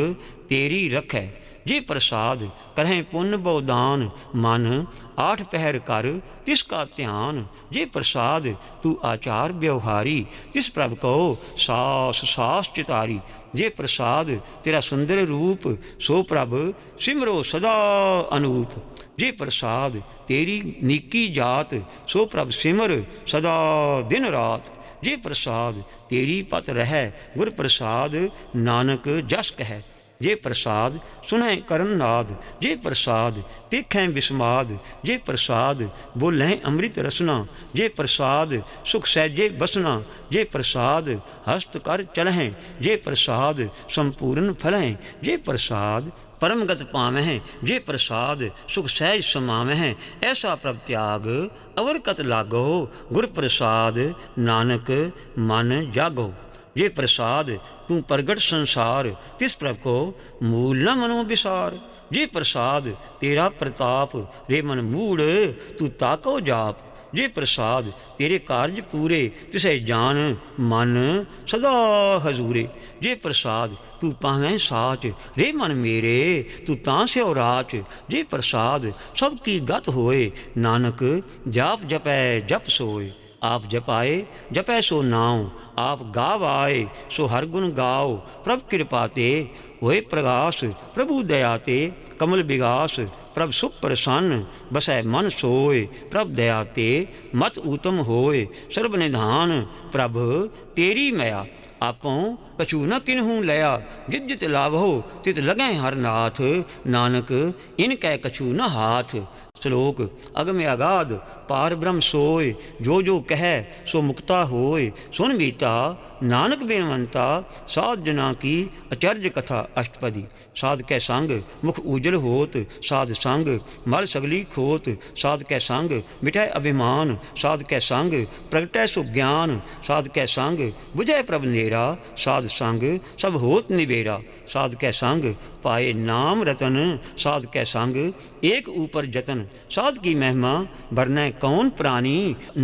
तेरी रख है जे प्रसाद करें पुन बौदान मन आठ पहर कर तिसका ध्यान जे प्रसाद तू आचार व्यवहारी तिस प्रभ कहो सास सास चितारी जे प्रसाद तेरा सुंदर रूप सो प्रभ सिमरो सदा अनूप जे प्रसाद तेरी नीकी जात सो प्रभ सिमर सदा दिन रात जे प्रसाद तेरी पत रह गुर प्रसाद नानक जस कह जे प्रसाद सुनय करम नाद जे प्रसाद पेखें बिस्माद जे प्रसाद बोलें अमृत रसना जे प्रसाद सुख सहजे बसना जे प्रसाद हस्त कर चलें जे प्रसाद संपूर्ण फलें जे प्रसाद ਪਰਮਗਤ ਪਾਵਹਿ ਜੇ ਪ੍ਰਸਾਦ ਸੁਖ ਸਹਿਜ ਸਮਾਵਹਿ ਐਸਾ ਪ੍ਰਭ ਤਿਆਗ ਅਵਰ ਕਤ ਲਾਗੋ ਗੁਰ ਪ੍ਰਸਾਦ ਨਾਨਕ ਮਨ ਜਾਗੋ ਜੇ ਪ੍ਰਸਾਦ ਤੂੰ ਪ੍ਰਗਟ ਸੰਸਾਰ ਤਿਸ ਪ੍ਰਭ ਕੋ ਮੂਲ ਨ ਮਨੋ ਵਿਸਾਰ ਜੇ ਪ੍ਰਸਾਦ ਤੇਰਾ ਪ੍ਰਤਾਪ ਰੇ ਮਨ ਮੂੜ ਤੂੰ ਤਾਕੋ ਜਾਪ ਜੇ ਪ੍ਰਸਾਦ ਤੇਰੇ ਕਾਰਜ ਪੂਰੇ ਤਿਸੈ ਜਾਨ ਮਨ ਸਦਾ ਹਜ਼ੂਰੇ ਜੇ ਪ੍ਰਸਾਦ ਤੂੰ ਪਾਵੇਂ ਸਾਚ ਰੇ ਮਨ ਮੇਰੇ ਤੂੰ ਤਾਂ ਸਿਉ ਰਾਚ ਜੇ ਪ੍ਰਸਾਦ ਸਭ ਕੀ ਗਤ ਹੋਏ ਨਾਨਕ ਜਾਪ ਜਪੈ ਜਪ ਸੋਏ ਆਪ ਜਪਾਏ ਜਪੈ ਸੋ ਨਾਉ ਆਪ ਗਾਵਾਏ ਸੋ ਹਰ ਗੁਣ ਗਾਓ ਪ੍ਰਭ ਕਿਰਪਾ ਤੇ ਹੋਏ ਪ੍ਰਗਾਸ ਪ੍ਰਭੂ ਦਇਆ ਤੇ ਕਮਲ ਵਿਗਾਸ ਪ੍ਰਭ ਸੁਖ ਪ੍ਰਸੰਨ ਬਸੈ ਮਨ ਸੋਏ ਪ੍ਰਭ ਦਇਆ ਤੇ ਮਤ ਊਤਮ ਹੋਏ ਸਰਬ ਨਿਧਾਨ ਪ੍ਰਭ ਤੇਰੀ ਮਇਆ ਆਪੋਂ ਕਛੂ ਨ ਕਿਨਹੂ ਲਿਆ ਜਿਤ ਜਿਤ ਲਾਭੋ ਤਿਤ ਲਗੈ ਹਰ ਨਾਥ ਨਾਨਕ ਇਨ ਕੈ ਕਛੂ ਨ ਹਾਥ श्लोक अगम अगाध पार ब्रह्म सोय जो जो कह सो मुक्ता होय सुन बीता नानक बेनवंता सात जना की अचर्ज कथा अष्टपदी साध कै संग मुख उजल होत साध संग मल सगली खोत साध कै संग मिटै अभिमान साध कै संग प्रगटै सुज्ञान साध कै संग बुझै प्रभ नेरा साध संग सब होत निबेरा साधु कै संग पाए नाम रतन साधु कै संग एक ऊपर जतन साध की महिमा भरने कौन प्राणी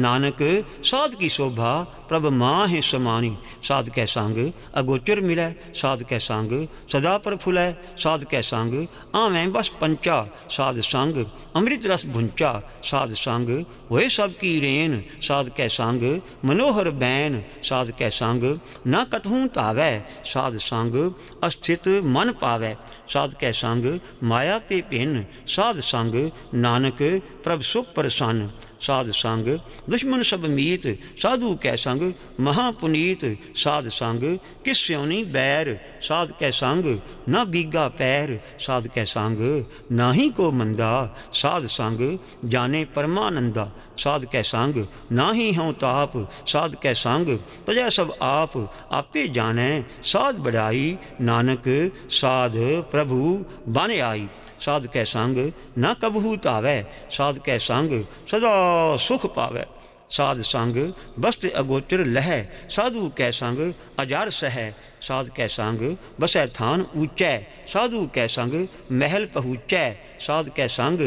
नानक साध की शोभा प्रभ माँ है समानी साधु कै संग अगोचर मिलै साधु कै संग सदा प्रफुलै साधु कै संग आवें बस पंचा साध संग अमृत रस भुंचा साध संग होए सब की रेन साधु कै संग मनोहर बैन साधु कै संग न कथू तावै साध संग अस्थिर ਸਥਿਤ ਮਨ ਪਾਵੇ ਸਾਧ ਕੈ ਸੰਗ ਮਾਇਆ ਤੇ ਭਿੰਨ ਸਾਧ ਸੰਗ ਨਾਨਕ ਪ੍ਰਭ ਸੁਖ ਪਰਸਨ साध संग दुश्मन सब मीत साधु कै संग महापुनीत साध संग किस स्योनी बैर साध कै संग न बीगा पैर साध कै संग ना ही को मंदा साध संग जाने परमानंदा साध कै संग ना ही हूँ ताप साध कै संग तजय सब आप आपे जाने साध बढ़ाई नानक साध प्रभु बने आई ਸਾਧ ਕੈ ਸੰਗ ਨਾ ਕਬਹੂ ਤਾਵੇ ਸਾਧ ਕੈ ਸੰਗ ਸਦਾ ਸੁਖ ਪਾਵੇ साध संग वस्त अगोचर लह साधु कै संग अजार सह साध कै संग बसै थान ऊँचै साधु कै संग महल पहुचै साध कै संग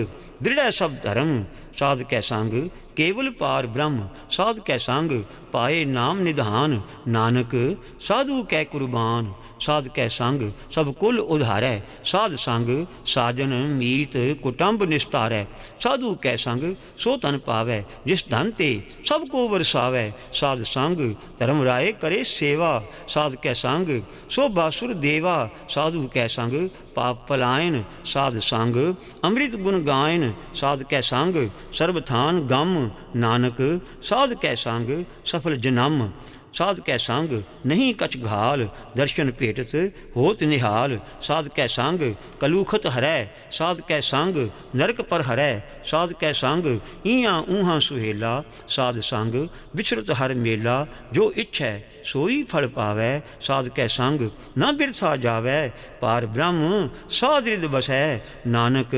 दृढ़ सब धर्म साध कै संग केवल पार ब्रह्म साध कै संग ਪਾਏ ਨਾਮ ਨਿਧਾਨ ਨਾਨਕ ਸਾਧੂ ਕੈ ਕੁਰਬਾਨ ਸਾਧ ਕੈ ਸੰਗ ਸਭ ਕੁਲ ਉਧਾਰੈ ਸਾਧ ਸੰਗ ਸਾਜਨ ਮੀਤ ਕੁਟੰਬ ਨਿਸਤਾਰੈ ਸਾਧੂ ਕੈ ਸੰਗ ਸੋ ਤਨ ਪਾਵੈ ਜਿਸ ਧਨ ਤੇ ਸਭ ਕੋ ਵਰਸਾਵੈ ਸਾਧ ਸੰਗ ਧਰਮ ਰਾਏ ਕਰੇ ਸੇਵਾ ਸਾਧ ਕੈ ਸੰਗ ਸੋ ਬਾਸੁਰ ਦੇਵਾ ਸਾਧੂ ਕੈ ਸੰਗ ਪਾਪ ਪਲਾਇਨ ਸਾਧ ਸੰਗ ਅੰਮ੍ਰਿਤ ਗੁਣ ਗਾਇਨ ਸਾਧ ਕੈ ਸੰਗ ਸਰਬ ਥਾਨ ਗਮ ਨਾਨਕ ਸਾਧ ਕੈ ਸੰਗ ਸਫ ਸਫਲ ਜਨਮ ਸਾਧ ਕੈ ਸੰਗ ਨਹੀਂ ਕਛ ਘਾਲ ਦਰਸ਼ਨ ਭੇਟਤ ਹੋਤ ਨਿਹਾਲ ਸਾਧ ਕੈ ਸੰਗ ਕਲੂਖਤ ਹਰੈ ਸਾਧ ਕੈ ਸੰਗ ਨਰਕ ਪਰ ਹਰੈ ਸਾਧ ਕੈ ਸੰਗ ਈਆਂ ਊਹਾਂ ਸੁਹੇਲਾ ਸਾਧ ਸੰਗ ਵਿਚਰਤ ਹਰ ਮੇਲਾ ਜੋ ਇਛੈ ਸੋਈ ਫਲ ਪਾਵੈ ਸਾਧ ਕੈ ਸੰਗ ਨਾ ਬਿਰਥਾ ਜਾਵੈ ਪਾਰ ਬ੍ਰਹਮ ਸਾਧ ਰਿਦ ਬਸੈ ਨਾਨਕ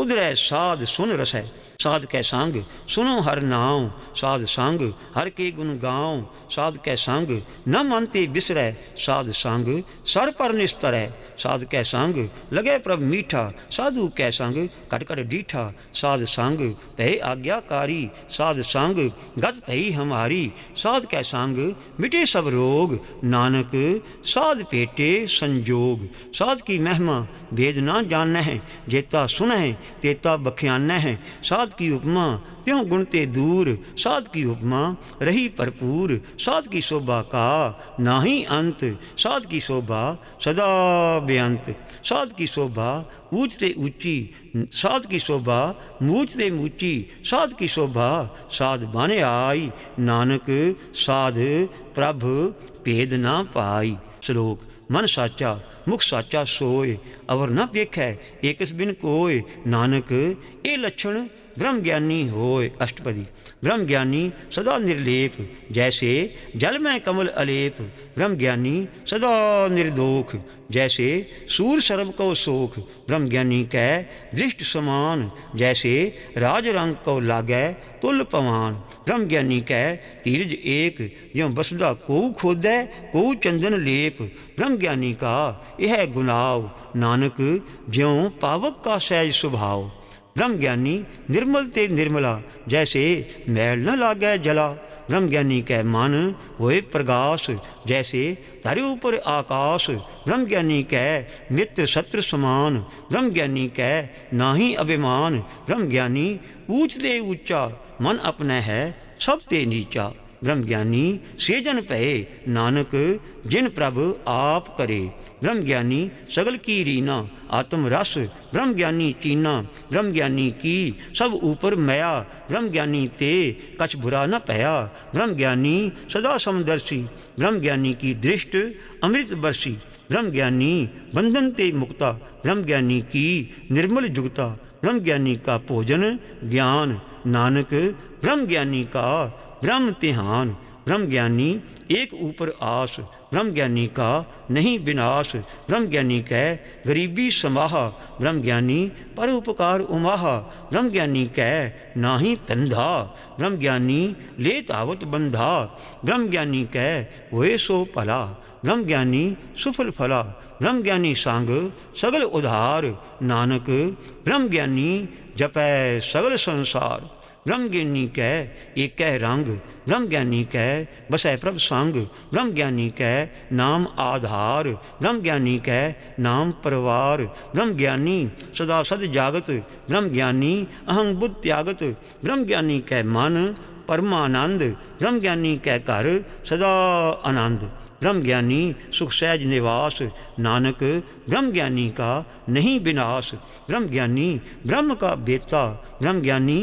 ਉਦਰੈ ਸਾਧ ਸੁਨ ਰਸੈ साध कै संग सुनो हर नाम साध संग हर के गुण गाओ साध कै संग न मनते बिसरै साध संग सर पर निस्तरै साध कै संग लगे प्रभ मीठा साधु कै संग कटकट डीठा साध संग भय आज्ञाकारी साध संग गत भई हमारी साध कै संग मिटे सब रोग नानक साध पेटे संजोग साध की महिमा भेद ना जानना है जेता सुन है तेता बख्यान है साध साध की उपमा त्यों गुणते दूर साध की उपमा रही भरपूर साध की शोभा का ना ही अंत साध की शोभा सदा बेअंत साध की शोभा ऊँचते ऊँची साध की शोभा मूचते मूची साध की शोभा साध बने आई नानक साध प्रभ भेद ना पाई श्लोक मन साचा मुख साचा सोय अवर न वेखै एक बिन कोय नानक ए लक्षण ब्रह्म ज्ञानी होय अष्टपदी ब्रह्म ज्ञानी सदा निर्लेप जैसे जल में कमल अलेप ब्रह्म ज्ञानी सदा निर्दोख जैसे सूर सर्व को सोख ब्रह्म ज्ञानी कह दृष्ट समान जैसे राज रंग को लागै तुल पवान ब्रह्म ज्ञानी कह तीरज एक ज्यों बसदा को खोदै को चंदन लेप ब्रह्म ज्ञानी का यह गुनाव नानक ज्यों पावक का सहज स्वभाव ब्रह्म ज्ञानी निर्मल ते निर्मला जैसे मैल न लागै जला ब्रह्म ज्ञानी कै मन होए प्रगास जैसे तारे ऊपर आकाश ब्रह्म ज्ञानी कै मित्र शत्रु समान ब्रह्म ज्ञानी कै ना अभिमान ब्रह्म ज्ञानी ऊंच दे ऊंचा मन अपने है सब ते नीचा ब्रह्म ज्ञानी सेजन पहे नानक जिन प्रभ आप करे ब्रह्म ज्ञानी सगल की रीना आत्म रस ब्रह्म ज्ञानी चीना ब्रह्म ज्ञानी की सब ऊपर मया ब्रह्म ज्ञानी ते कछ बुरा न पया ब्रह्म ज्ञानी सदा समदर्शी ब्रह्म ज्ञानी की दृष्ट अमृत बरसी ब्रह्म ज्ञानी बंधन ते मुक्ता ब्रह्म ज्ञानी की निर्मल जुगता ब्रह्म ज्ञानी का भोजन ज्ञान नानक ब्रह्म ज्ञानी का ब्रह्म तिहान ब्रह्म ज्ञानी एक ऊपर आस ब्रह्म ज्ञानी का नहीं विनाश ब्रह्म ज्ञानी कह गरीबी समाह ब्रह्म ज्ञानी पर उपकार उमाह ब्रह्म ज्ञानी कह नाही तंधा ब्रह्म ज्ञानी ले तावत बंधा ब्रह्म ज्ञानी कह वे सो पला ब्रह्म ज्ञानी सुफल फला ब्रह्म ज्ञानी सांग सगल उधार नानक ब्रह्म ज्ञानी जपै सगल संसार ब्रह्म ज्ञानी कह एक कह रंग ब्रह्म ज्ञानी कह बसै प्रभ संग ब्रह्म ज्ञानी कह नाम आधार ब्रह्म ज्ञानी कह नाम परवार ब्रह्म ज्ञानी सदा सद जागत ब्रह्म ज्ञानी अहंग बुद्ध त्यागत ब्रह्म ज्ञानी कह मन परमानंद ब्रह्म ज्ञानी कह कर सदा आनंद ब्रह्म ज्ञानी सुख सहज निवास नानक ब्रह्म ज्ञानी का नहीं विनाश ब्रह्म ज्ञानी ब्रह्म का बेता ब्रह्म ज्ञानी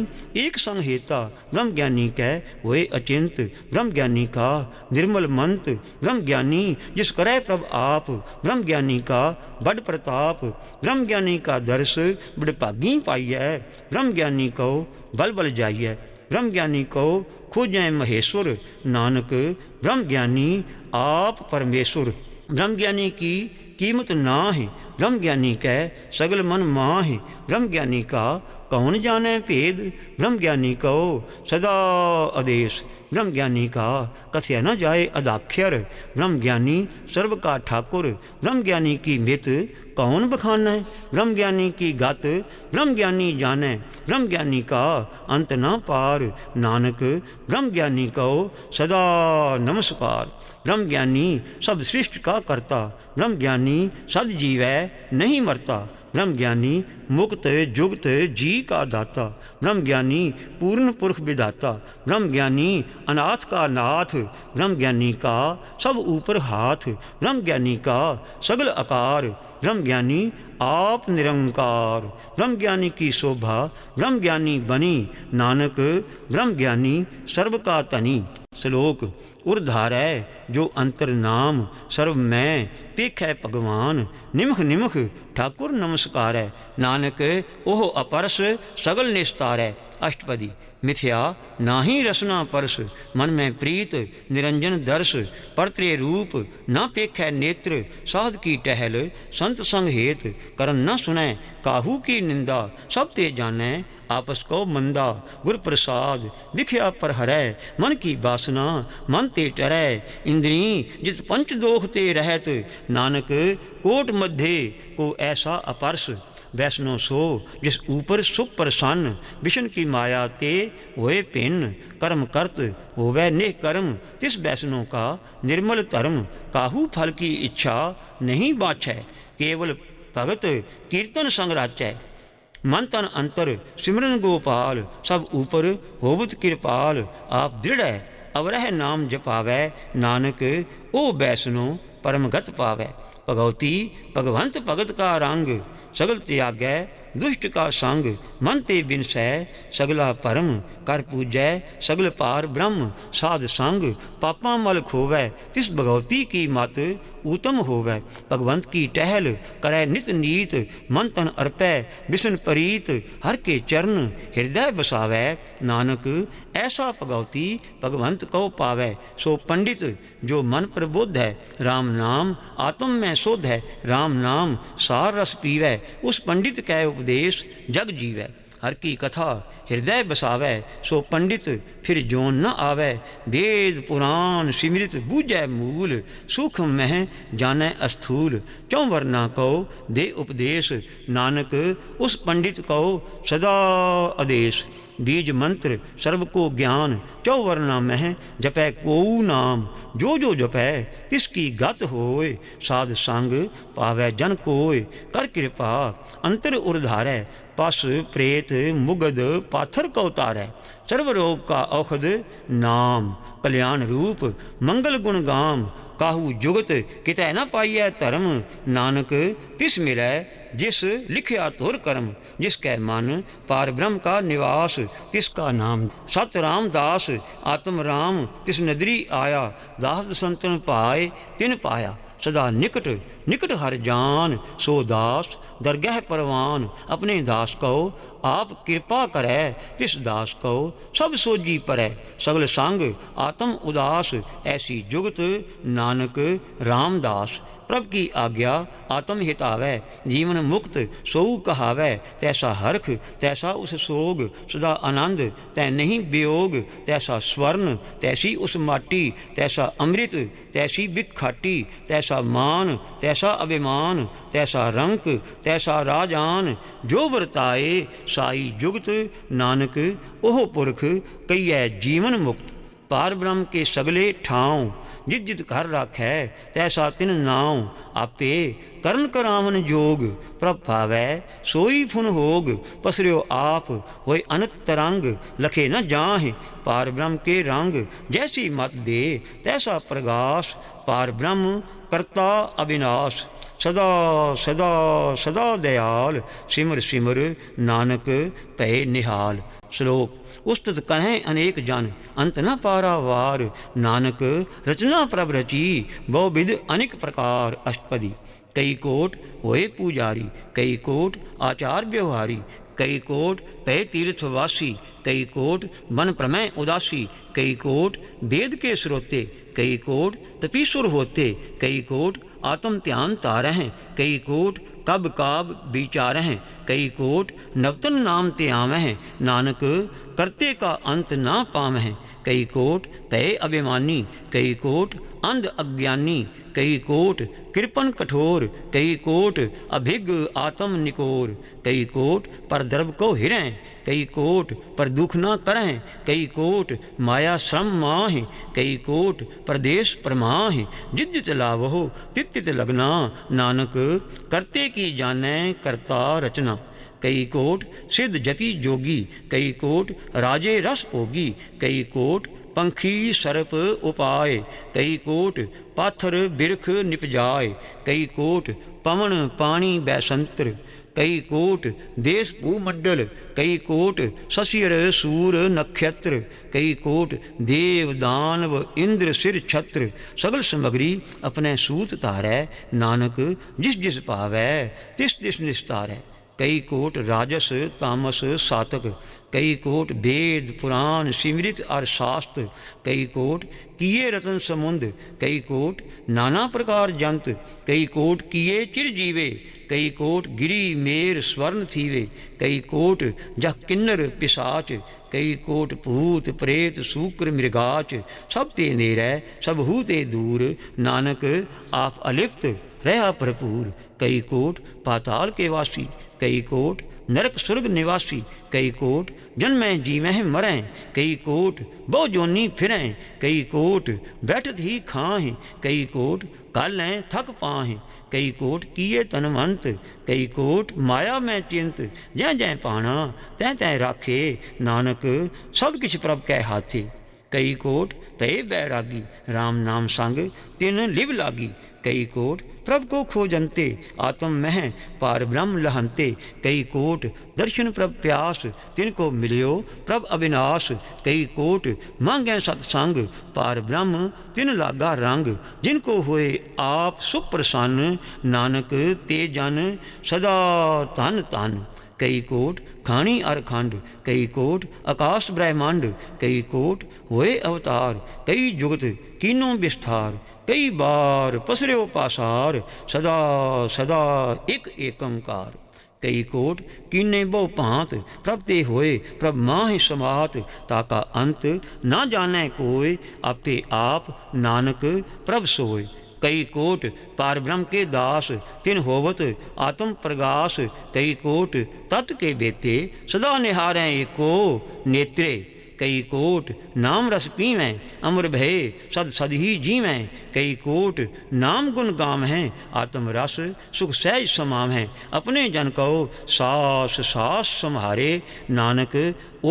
एक संहेता ब्रह्म ज्ञानी कह हुए अचिंत ब्रह्म ज्ञानी का निर्मल मंत ब्रह्म ज्ञानी जिस करे प्रभ आप ब्रह्म ज्ञानी का बड प्रताप ब्रह्म ज्ञानी का दर्श बड़भागी पाई है ब्रह्म ज्ञानी को बल बल जाइए ब्रह्म ज्ञानी को खोज महेश्वर नानक ब्रह्म ज्ञानी आप परमेश्वर ब्रह्म ज्ञानी की कीमत ना है ब्रह्म ज्ञानी कह सगल मन माँ है ब्रह्म ज्ञानी का कौन जाने भेद ब्रह्म ज्ञानी कहो सदा आदेश ब्रह्म ज्ञानी का कथया न जाए अदाक्षर ब्रह्म ज्ञानी सर्व का ठाकुर ब्रह्म ज्ञानी की मित कौन बखान है ब्रह्म ज्ञानी की गत ब्रह्म ज्ञानी जाने ब्रह्म ज्ञानी का अंत ना पार नानक ब्रह्म ज्ञानी कहो सदा नमस्कार ब्रह्म ज्ञानी सब सृष्ट का करता ब्रह्म ज्ञानी सद जीव है नहीं मरता ब्रह्म ज्ञानी मुक्त जुगत जी का दाता ब्रह्म ज्ञानी पूर्ण पुरुष विदाता ब्रह्म ज्ञानी अनाथ का नाथ ब्रह्म ज्ञानी का सब ऊपर हाथ ब्रह्म ज्ञानी का सगल आकार ब्रह्म ज्ञानी आप निरंकार ब्रह्म ज्ञानी की शोभा ब्रह्म ज्ञानी बनी नानक ब्रह्म ज्ञानी सर्व का तनी श्लोक उर्धारै जो अंतरनाम सर्व मैं पिख है भगवान निमख निमख ठाकुर नमस्कार है नानक ओह अपरस सगल अष्टपदी मिथ्या ना ही रसना परस मन में प्रीत निरंजन दर्श परत्रे रूप न पेख नेत्र साध की टहल संत संग हेत करण न सुनय काहू की निंदा सब ते जाने आपस को मंदा गुर प्रसाद दिखया पर हरय मन की वासना मन ते टरय इंद्री जित पंच दोख ते रहत नानक कोट मध्य को ऐसा अपरस वैष्णो सो जिस ऊपर सुख प्रसन्न विष्ण की माया ते होए पिन कर्म कर्त होवे नेह कर्म तिस वैष्णो का निर्मल धर्म काहू फल की इच्छा नहीं बाछ है केवल भगत कीर्तन संग्राच है मन तन अंतर सिमरन गोपाल सब ऊपर होवत कृपाल आप दृढ़ है अवरह नाम जपावै नानक ओ वैष्णो परमगत पावै भगवती भगवंत भगत का रंग सगल त्यागै दुष्ट का संग मन ते बिनसै सगला परम कर पूजै सगल पार ब्रह्म साध संग पापा मल खोवै तिस भगवती की मत उत्तम होवै भगवंत की टहल करै नित नीत मन तन अर्पै बिसन परीत हर के चरण हृदय बसावै नानक ऐसा भगवती भगवंत कौ पावै सो पंडित जो मन प्रबुद्ध है राम नाम आत्म में शुद्ध है राम नाम सार रस पीवै उस पंडित कै उपदेश जग जीवै हर की कथा हृदय बसावै सो पंडित फिर जोन न आवै वेद पुराण सिमृत बूझै मूल सुख मह जानै स्थूल क्यों वरना कहो दे उपदेश नानक उस पंडित कहो सदा आदेश बीज मंत्र सर्व को ज्ञान चौवर्णा मह जपै कोऊ नाम जो जो जपै किसकी गत होए साध संग पावै जन कोय कर कृपा अंतर उर्धारै पस प्रेत मुगद पाथर को उतारै सर्वरोग का औखद नाम कल्याण रूप मंगल गुण गाम काहू जुगत कितै न पाइयै धर्म नानक तिस मिलै जिस लिखिया तुर कर्म जिसके मन पार ब्रह्म का निवास तिसका नाम सत राम दास आत्म राम तिस नदरी आया दास संतन पाए तिन पाया सदा निकट निकट हर जान सो दास दरगह परवान अपने दास कहो आप कृपा करे तिस दास कहो सब सोजी परै सगल संग आत्म उदास ऐसी जुगत नानक रामदास प्रभ की आज्ञा आत्म हितावै जीवन मुक्त सोऊ कहावै तैसा हरख तैसा उस सोग सदा आनंद तै नहीं वियोग तैसा स्वर्ण तैसी उस माटी तैसा अमृत तैसी बिखाटी तैसा मान तैसा तैसा अभिमान तैसा रंक तैसा राजान जो वर्ताए साई जुगत नानक ओह पुरख कही जीवन मुक्त पार ब्रह्म के सगले ठाव जित जित घर है तैसा तिन नाव आपे करण करावन जोग प्रभावै सोई फुन होग ਪਸਰਿਓ आप ਹੋਏ ਅਨੰਤ लखे न ਨ ਜਾਹੇ ਪਾਰ ਬ੍ਰਹਮ ਕੇ ਰੰਗ ਜੈਸੀ ਮਤ ਦੇ ਤੈਸਾ पार ब्रह्म कर्ता अविनाश सदा सदा सदा दयाल सिमर सिमर नानक पय निहाल श्लोक उस्तत कहें अनेक जन अंत न पारा वार नानक रचना प्रभ रची बहुविध अनेक प्रकार अष्टपदी कई कोट होए पुजारी कई कोट आचार व्यवहारी कई कोट पय तीर्थवासी कई कोट मन प्रमेय उदासी कई कोट वेद के श्रोते कई कोट तपीसुर होते कई कोट आत्म त्यान तार हैं कई कोट कब काब विचार हैं कई कोट नवतन नाम ते आम हैं नानक करते का अंत ना पाम हैं कई कोट तय अभिमानी कई कोट अंध अज्ञानी कई कोट कृपन कठोर कई कोट अभिग आत्म निकोर कई कोट पर द्रव को हिरें कई कोट पर दुख न करें कई कोट माया श्रम माह कई कोट परदेश परमाह जिद जित लावहो तित तित लगना नानक करते की जाने करता रचना कई कोट सिद्ध जति जोगी कई कोट राजे रस पोगी कई कोट पंखी सर्प उपाय कई कोट पाथर बिरख निपजाय कई कोट पवन पानी बैसंत्र कई कोट देश भूमंडल कई कोट शशिर सूर नक्षत्र कई कोट देव दानव इंद्र सिर छत्र सगल समग्री अपने सूत तारै नानक जिस जिस पावै तिस तिस निस्तारै कई कोट राजस तामस सातक कई कोट वेद पुराण सिमृत और शास्त्र कई कोट किए रतन समुद्र कई कोट नाना प्रकार जंत कई कोट किए चिर जीवे कई कोट गिरी मेर स्वर्ण थीवे कई कोट जह किन्नर पिशाच कई कोट भूत प्रेत सूक्र मृगाच सब ते नेर सब हु ते दूर नानक आप अलिप्त रह भरपूर कई कोट पाताल के वासी कई कोट नरक स्वर्ग निवासी कई कोट जन्में जीवें मरें कई कोट बहु जोनी फिरें कई कोट बैठत ही खाहें कई कोट कालें थक पाहें कई कोट किए तनवंत कई कोट माया में चिंत जय जय पाणा तै तै राखे नानक सब किश प्रभ कह हाथे कई कोट तय बैरागी राम नाम संग तिन लिव लागी कई कोट प्रभ को खोजनते आत्म मह पार ब्रह्म लहनते कई कोट दर्शन प्रभ प्यास तिनको मिलियो प्रभ अविनाश कई कोट मांगे सत्संग पार ब्रह्म तिन लागा रंग जिनको हुए आप सुप्रसन्न नानक ते जन सदा तन तन कई कोट खानी अर खंड कई कोट आकाश ब्रह्मांड कई कोट हुए अवतार कई जुगत किनो विस्तार कई बार पसरे पासार सदा सदा एक एकमकार कई कोट किन्ने बहु पांत प्रभ होए प्रभ माह समात ताका अंत ना जाने कोय आपे आप नानक प्रभ सोय कई कोट पारब्रह्म के दास तिन होवत आत्म प्रगास कई कोट तत् के बेते सदा निहारें एको नेत्रे कई कोट नाम रस पीवें अमर भय सद सद ही जीवें कई कोट नाम गुण काम हैं आत्म रस सुख सहज समाम हैं अपने जन कहो सास सास संहारे नानक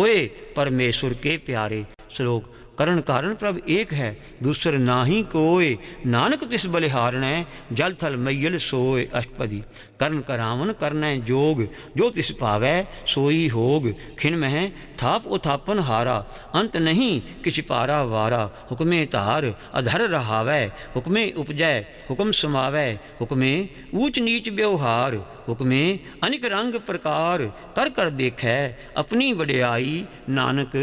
ओए परमेश्वर के प्यारे श्लोक करण कारण प्रभ एक है दूसर नाही कोय नानक तिस बलिहारण जल थल मैयल सोय अष्टपदी करण करावन करण जोग जो तिस पावै सोई होग खिन मह थाप उथापन हारा अंत नहीं किछ पारा वारा हुक्मे तार अधर रहावै हुक्मे उपजय हुक्म समावै हुक्मे ऊंच नीच व्यवहार हुक्मे अनेक रंग प्रकार कर कर देख अपनी बडे आई नानक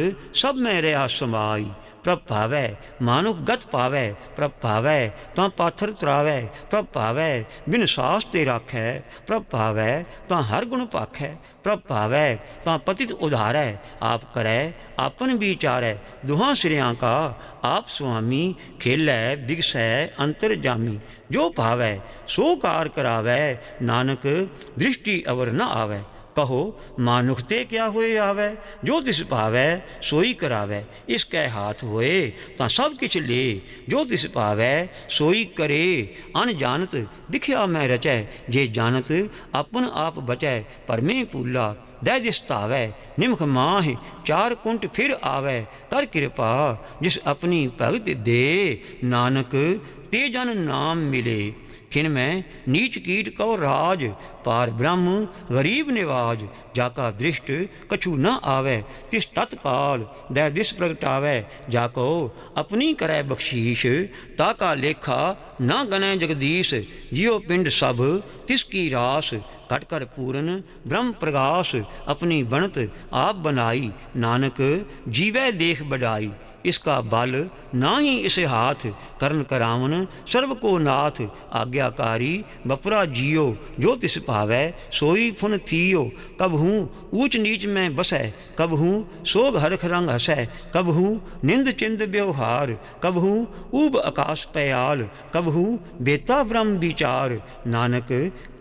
सब में रहा समाई प्रभावे मानु गत पावे प्रभावे तो पाथर त्रावे प्रभावे बिन सास ते राख है प्रभावे तो हर गुण पाख है प्रभावे तो पतित उधार है आप करे आपन विचार है दुहा श्रेया का आप स्वामी खेल है बिगस है अंतर जामी जो पावे सो कार करावे नानक दृष्टि अवर न आवे ਕਹੋ ਮਾਨੁਖਤੇ ਕਿਆ ਹੋਏ ਆਵੇ ਜੋ ਦਿਸ ਪਾਵੇ ਸੋਈ ਕਰਾਵੇ ਇਸ ਕੈ ਹਾਥ ਹੋਏ ਤਾਂ ਸਭ ਕਿਛ ਲੇ ਜੋ ਦਿਸ ਪਾਵੇ ਸੋਈ ਕਰੇ ਅਣਜਾਣਤ ਵਿਖਿਆ ਮੈਂ ਰਚੈ ਜੇ ਜਾਣਤ ਆਪਨ ਆਪ ਬਚੈ ਪਰਮੇ ਪੂਲਾ ਦੇ ਜਿਸ ਧਾਵੈ ਨਿਮਖ ਮਾਹ ਚਾਰ ਕੁੰਟ ਫਿਰ ਆਵੇ ਕਰ ਕਿਰਪਾ ਜਿਸ ਆਪਣੀ ਭਗਤ ਦੇ ਨਾਨਕ ਤੇ ਜਨ ਨਾਮ ਮਿਲੇ किन में नीच कीट कौ राज पार ब्रह्म गरीब निवाज जाका दृष्ट कछु न आवे तिस तत्काल दह दिस प्रगटावे जाको अपनी करे बख्शीश ताका लेखा न गने जगदीश जियो पिंड सब तिसकी रास घट कर पूरन ब्रह्म प्रकाश अपनी बणत आप बनाई नानक जीवै देख बजाई इसका बल ना ही इसे हाथ कर्ण करावन सर्व को नाथ आज्ञाकारी बपरा जियो जो तिस पावै सोई फुन थियो कब हूँ ऊंच नीच में बसै कब हूँ सोग हरख रंग हसे कब हूँ निंद चिंद व्यवहार कब हूँ ऊब आकाश पयाल कब हूँ बेता ब्रह्म विचार नानक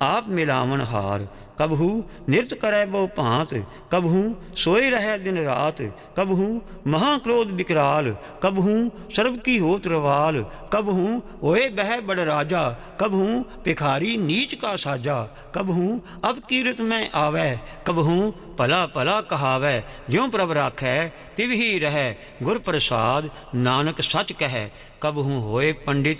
आप मिलावन हार कबहू नृत्य करे बहु भांत कबहू सोए रह दिन रात कबहू महाक्रोध विकराल कबहू सर्व की होत रवाल कबहू ओए बह बड़ राजा कबहू पिखारी नीच का साजा कबहू अब कीरत में आवे कबहू पला पला कहावे ज्यों प्रभ तिव ही रह गुर प्रसाद नानक सच कह कब हूँ होए पंडित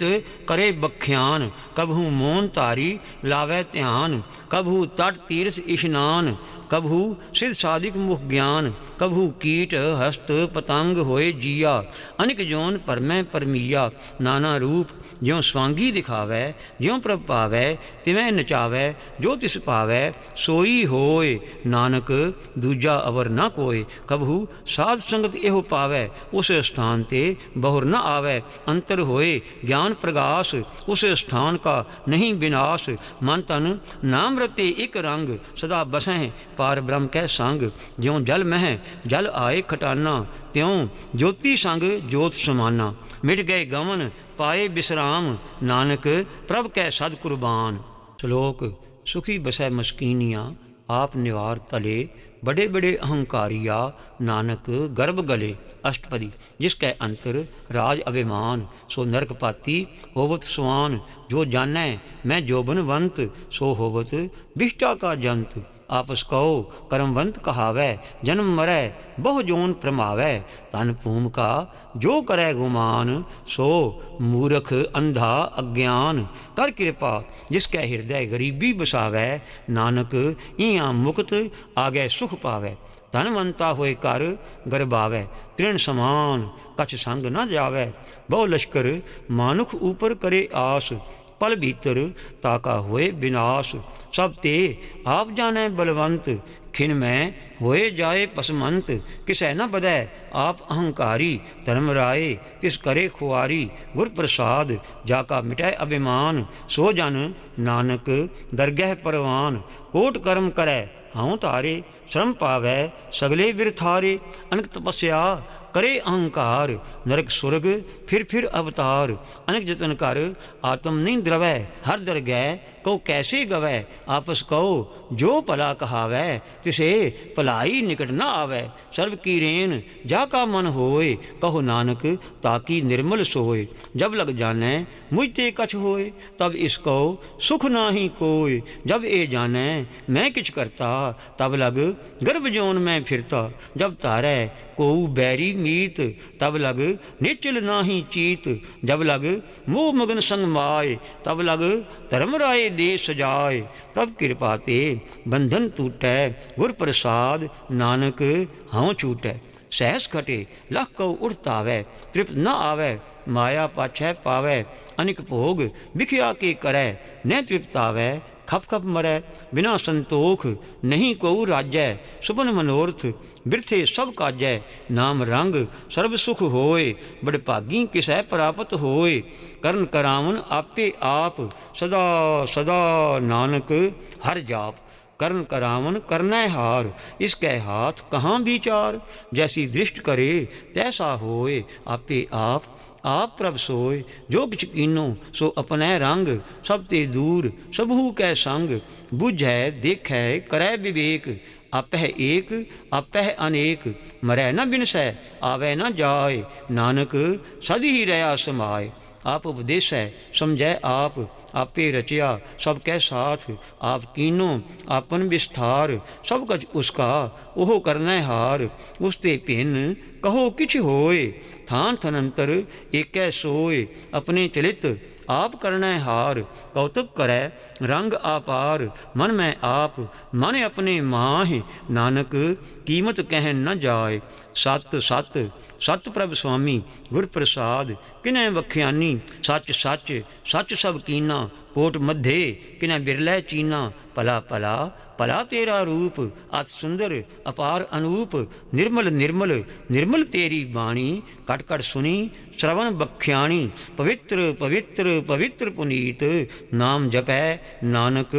करे बख्यान कब हूँ मौन तारी लावे ध्यान कब हूँ तट तीर्थ इशनान कभू सिद्ध साधिक मुख ज्ञान कभू कीट हस्त पतंग होए जिया अनिक जोन परमय परमिया नाना रूप ज्यों स्वांगी दिखावै ज्यों प्रभ पावै तिमय नचावै जो तिस पावै सोई होय नानक दूजा अवर न कोय कभू साध संगत एहो पावै उस स्थान ते बहुर न आवै अंतर होए ज्ञान प्रगास उस स्थान का नहीं विनाश मन तन नाम रते एक रंग सदा बसें ਪਾਰ ਬ੍ਰਹਮ ਕਹਿ ਸੰਗ ਜਿਉ ਜਲ ਮਹਿ ਜਲ ਆਏ ਖਟਾਨਾ ਤਿਉ ਜੋਤੀ ਸੰਗ ਜੋਤ ਸਮਾਨਾ ਮਿਟ ਗਏ ਗਮਨ ਪਾਏ ਬਿਸਰਾਮ ਨਾਨਕ ਪ੍ਰਭ ਕਹਿ ਸਦ ਕੁਰਬਾਨ ਸ਼ਲੋਕ ਸੁਖੀ ਬਸੈ ਮਸਕੀਨੀਆਂ ਆਪ ਨਿਵਾਰ ਤਲੇ बड़े बड़े अहंकारिया नानक गर्भ गले अष्टपदी जिसके अंतर राज अभिमान सो नरकपाती होवत स्वान जो जानै मैं जोबनवंत सो होवत बिष्टा का जंत आपस कहो कर्मवंत कहावे जन्म मरै बहु जोन प्रमावै तन पूम का जो करे गुमान सो मूरख अंधा अज्ञान कर कृपा जिसके हृदय गरीबी बसावै नानक इया मुक्त आगे सुख पावै धनवंता होए कर गरबावै तृण समान कछ संग न जावै बहु लश्कर मानुख ऊपर करे आस पल भीतर ताका होए विनाश सब ते आप जाने बलवंत खिन में होए जाए पसमंत किसै न बदै आप अहंकारी धर्म राय तिस करे खुआरी गुर प्रसाद जाका मिटै अभिमान सो जन नानक दरगह परवान कोट कर्म करै हऊँ तारे श्रम पावै सगले विरथारे अनक तपस्या करे अहंकार नरक स्वर्ग फिर फिर अवतार अनेक जतन कर आत्म नहीं द्रवय हर दर गय को कैसे गवै आपस कहो जो भला कहावै तिसे भलाई निकट न आवै सर्व की रेन जा का मन होए कहो नानक ताकि निर्मल सोए जब लग जानै मुझते कछ होए तब इस कहो सुख ना ही कोय जब ए जानै मैं किछ करता तब लग गर्भ जोन मैं फिरता जब तारै को बैरी मीत तब लग निचल नाही चीत जब लग मोह मगन संग माए तब लग धर्म राय दे सजाए प्रभ कृपा ते बंधन टूटै गुर प्रसाद नानक हाँ छूटै सहस खटे लख कौ उड़तावै तृप्त न आवै माया पाछ पावै अनिक भोग बिखिया के करै न तृप्तावै खप खप मरै बिना संतोख नहीं को राजै सुभन मनोरथ बिरथे सब काजै नाम रंग सर्ब सुख होए बड़भागी किसै प्राप्त होए ਕਰਨ करावन आपे आप सदा सदा नानक हर जाप कर्ण करावन करना हार इसके हाथ कहाँ विचार जैसी दृष्ट करे तैसा होए आपे आप ਆਪ ਪ੍ਰਭ ਸੋਏ ਜੋਗ ਚਕੀਨੋ ਸੋ ਅਪਨੈ ਰੰਗ ਸਭ ਤੇ ਦੂਰ ਸਭੂ ਕੈ ਸੰਗ ਬੁਝੈ ਦੇਖੈ ਕਰੈ ਵਿਵੇਕ ਆਪਹਿ ਏਕ ਆਪਹਿ ਅਨੇਕ ਮਰੈ ਨ ਬਿਨਸੈ ਆਵੈ ਨ ਜਾਏ ਨਾਨਕ ਸਦ ਹੀ ਰਹਾ ਸਮਾਏ ਆਪ ਉਪਦੇਸੈ ਸਮਝੈ ਆਪ आपे रचिया सब कै साथ आप कीनो आपन विस्थार सब कछ उसका ओह करना हार उसते भिन्न कहो किछ होए थान थनंतर एकै सोए अपने चलित आप करना हार कौतुक करै रंग आपार मन में आप मन अपने माह नानक कीमत कह न जाए सत सत सत प्रभ स्वामी गुरप्रसाद प्रसाद किनै वख्यानी सच सच सच सब कीना कोट मध्य किन बिरलय चीना पला पला पला तेरा रूप अति सुंदर अपार अनूप निर्मल निर्मल निर्मल तेरी बाणी कट कट सुनी श्रवण बख्याणी पवित्र पवित्र पवित्र पुनीत नाम जपै नानक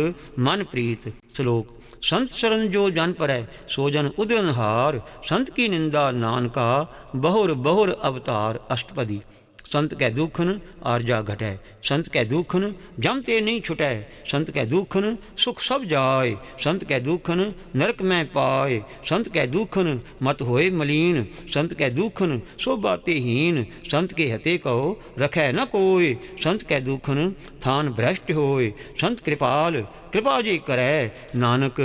मन प्रीत श्लोक संत शरण जो जन पर है सोजन उदरन हार संत की निंदा नानका बहुर बहुर अवतार अष्टपदी संत के दुखन और जा घटे संत के दुखन जमते नहीं छुटे संत के दुखन सुख सब जाय संत के दुखन नरक में पाए संत के दुखन मत होए मलिन संत के दुखन सो बाते हीन संत के हते कहो रखे न कोय संत के दुखन थान भ्रष्ट होय संत कृपाल कृपा जी करे नानक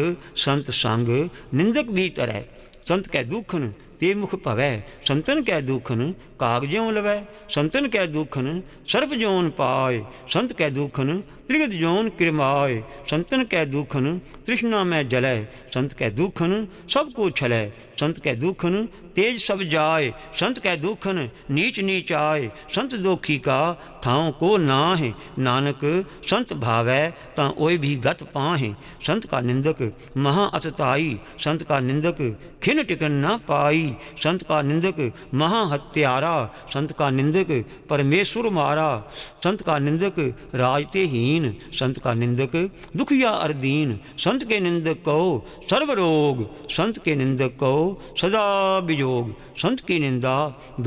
संत संग निंदक भी तरह संत के दुखन विमुख पवै संतन कै दुखन काग ज्यों लवै संतन कै दुखन सर्प जोन पाय संत कै दुखन त्रिगत जोन कृमाय संतन कै दुखन तृष्णा में जलै संत कै दुखन सबको छलय संत कह दुखन तेज सब जाय संत कै दुखन नीच नीच आय संत दोखी का थाव को नाह नानक संत भावै ता ओय भी गत पाहें संत का निंदक महा अतताई संत का निंदक खिन टिकन ना पाई संत का निंदक महा हत्यारा संत का निंदक परमेश्वर मारा संत का निंदक राजते हीन संत का निंदक दुखिया अर्दीन संत के निंदक कहो सर्वरोग संत के निंदक कहो सदा वियोग संत की निंदा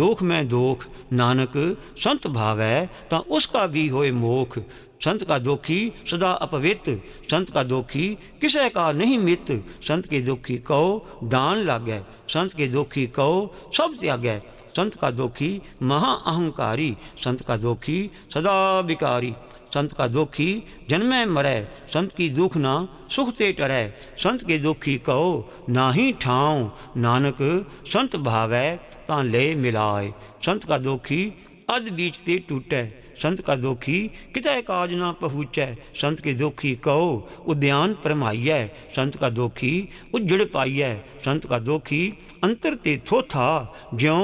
दोख में दोख नानक संत भावै ਤਾਂ ਉਸ ਕਾ ਵੀ ਹੋਏ ਮੋਖ संत का दोखी सदा अपवित संत का दुखी किसे का नहीं मित संत के दुखी कहो डान लागै संत के दोखी कहो सब त्यागै संत का दोखी महा अहंकारी संत का दोखी सदा विकारी संत का दुखी जन्मे मरे संत की दुख ना सुख ते टरे संत के दुखी कहो ना ही ठाओ नानक संत भावै ਤਾਂ ਲੈ ਮਿਲਾਏ ਸੰਤ ਕਾ ਦੋਖੀ ਅਦ ਬੀਚ ਤੇ ਟੁੱਟੈ संत का दुखी कितै काज ना पहुँचै संत के दुखी कहो उद्यान परमाइय संत का दुखी उजड़ पाइय संत का दुखी अंतर ते थोथा ज्यों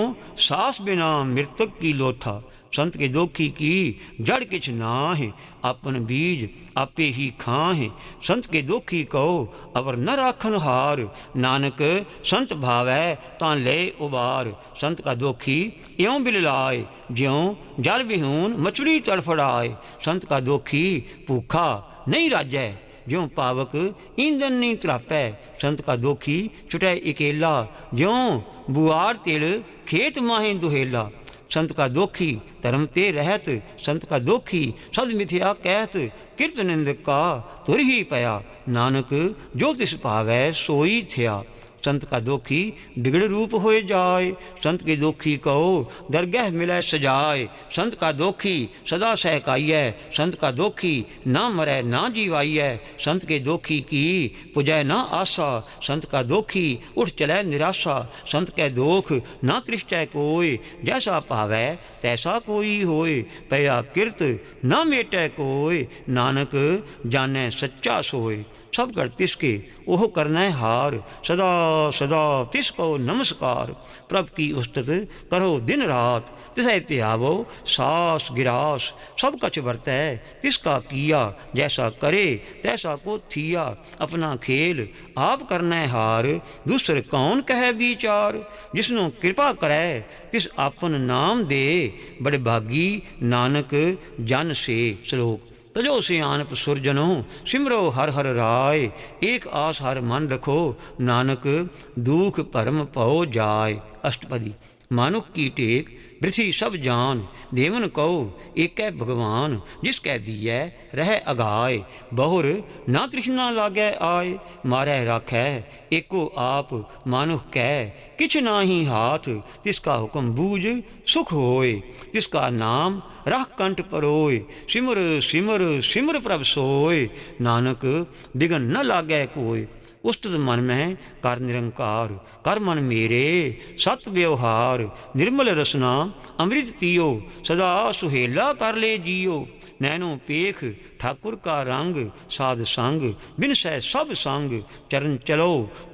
सास बिना मृतक की लोथा ਸੰਤ के ਦੋਖੀ ਕੀ ਜੜ ਕਿਛ ਨਾ ਹੈ अपन ਬੀਜ ਆਪੇ ਹੀ खां है संत के दोखी कहो अवर न राखन हार नानक संत भावै ਤਾਂ ਲੈ ਉਬਾਰ ਸੰਤ ਕਾ ਦੋਖੀ ਇਉ ਬਿਲ ਲਾਏ ਜਿਉ ਜਲ ਵਿਹੂਨ ਮਛੜੀ ਤੜਫੜਾਏ ਸੰਤ ਕਾ ਦੋਖੀ ਭੂਖਾ ਨਹੀਂ ਰਾਜੈ ਜਿਉ ਪਾਵਕ ਇੰਦਨ ਨਹੀਂ ਤਰਾਪੈ ਸੰਤ ਕਾ ਦੋਖੀ ਛੁਟੈ ਇਕੇਲਾ ਜਿਉ ਬੁਆਰ ਤਿਲ ਖੇਤ ਮਾਹੇ ਦੁਹੇਲਾ संत का दोखी धर्म ते रहत संत का दोखी सद मिथ्या कहत कीर्तनिंद का तुर ही पया नानक जो तिस पावै सोई थया संत का दोखी बिगड़ रूप हो जाए संत के दोखी कहो दरगह मिले सजाए संत का दोखी सदा सहकाइय संत का दोखी ना मरे ना जीवाइय संत के दोखी की पुजय ना आशा संत का दोखी उठ चले निराशा संत के दोख ना त्रिश्चय कोय जैसा पावे तैसा कोई होय पया किरत ना मेटे कोय नानक जाने सच्चा सोय सब कर तिसके ओह करना है हार सदा सदा तिसको नमस्कार प्रभ की उस्तत करो दिन रात तिसै त्यावो सास गिरास सब कछ वरत है तिसका किया जैसा करे तैसा को थिया अपना खेल आप करना है हार दूसर कौन कहे विचार जिसनों कृपा करे तिस अपन नाम दे बड़े भागी नानक जन से श्लोक ਤਜੋ ਸਿਆਨਪ ਸੁਰਜਨੋ ਸਿਮਰੋ ਹਰ ਹਰ ਰਾਏ ਏਕ ਆਸ ਹਰ ਮਨ ਰਖੋ ਨਾਨਕ ਦੁਖ ਭਰਮ ਭਉ ਜਾਏ ਅਸ਼ਟਪਦੀ ਮਾਨੁਕ ਕੀ ਟੇਕ पृथ्वी सब जान देवन कहो एक है भगवान जिस कह दिए रह अगाय बहुर ना तृष्णा लागै आय मारै है एको आप मानुह कह किछ ही हाथ तिसका हुक्म बूझ सुख होय तिसका नाम रह कंठ परोय सिमर सिमर सिमर प्रभ सोय नानक बिघन न लागै कोय उस मन में कर निरंकार कर मन मेरे सत व्यवहार निर्मल रसना अमृत पियो सदा सुहेला कर ले जियो नैनो पेख ठाकुर का रंग साध संग बिन सह सब संग चरण चलो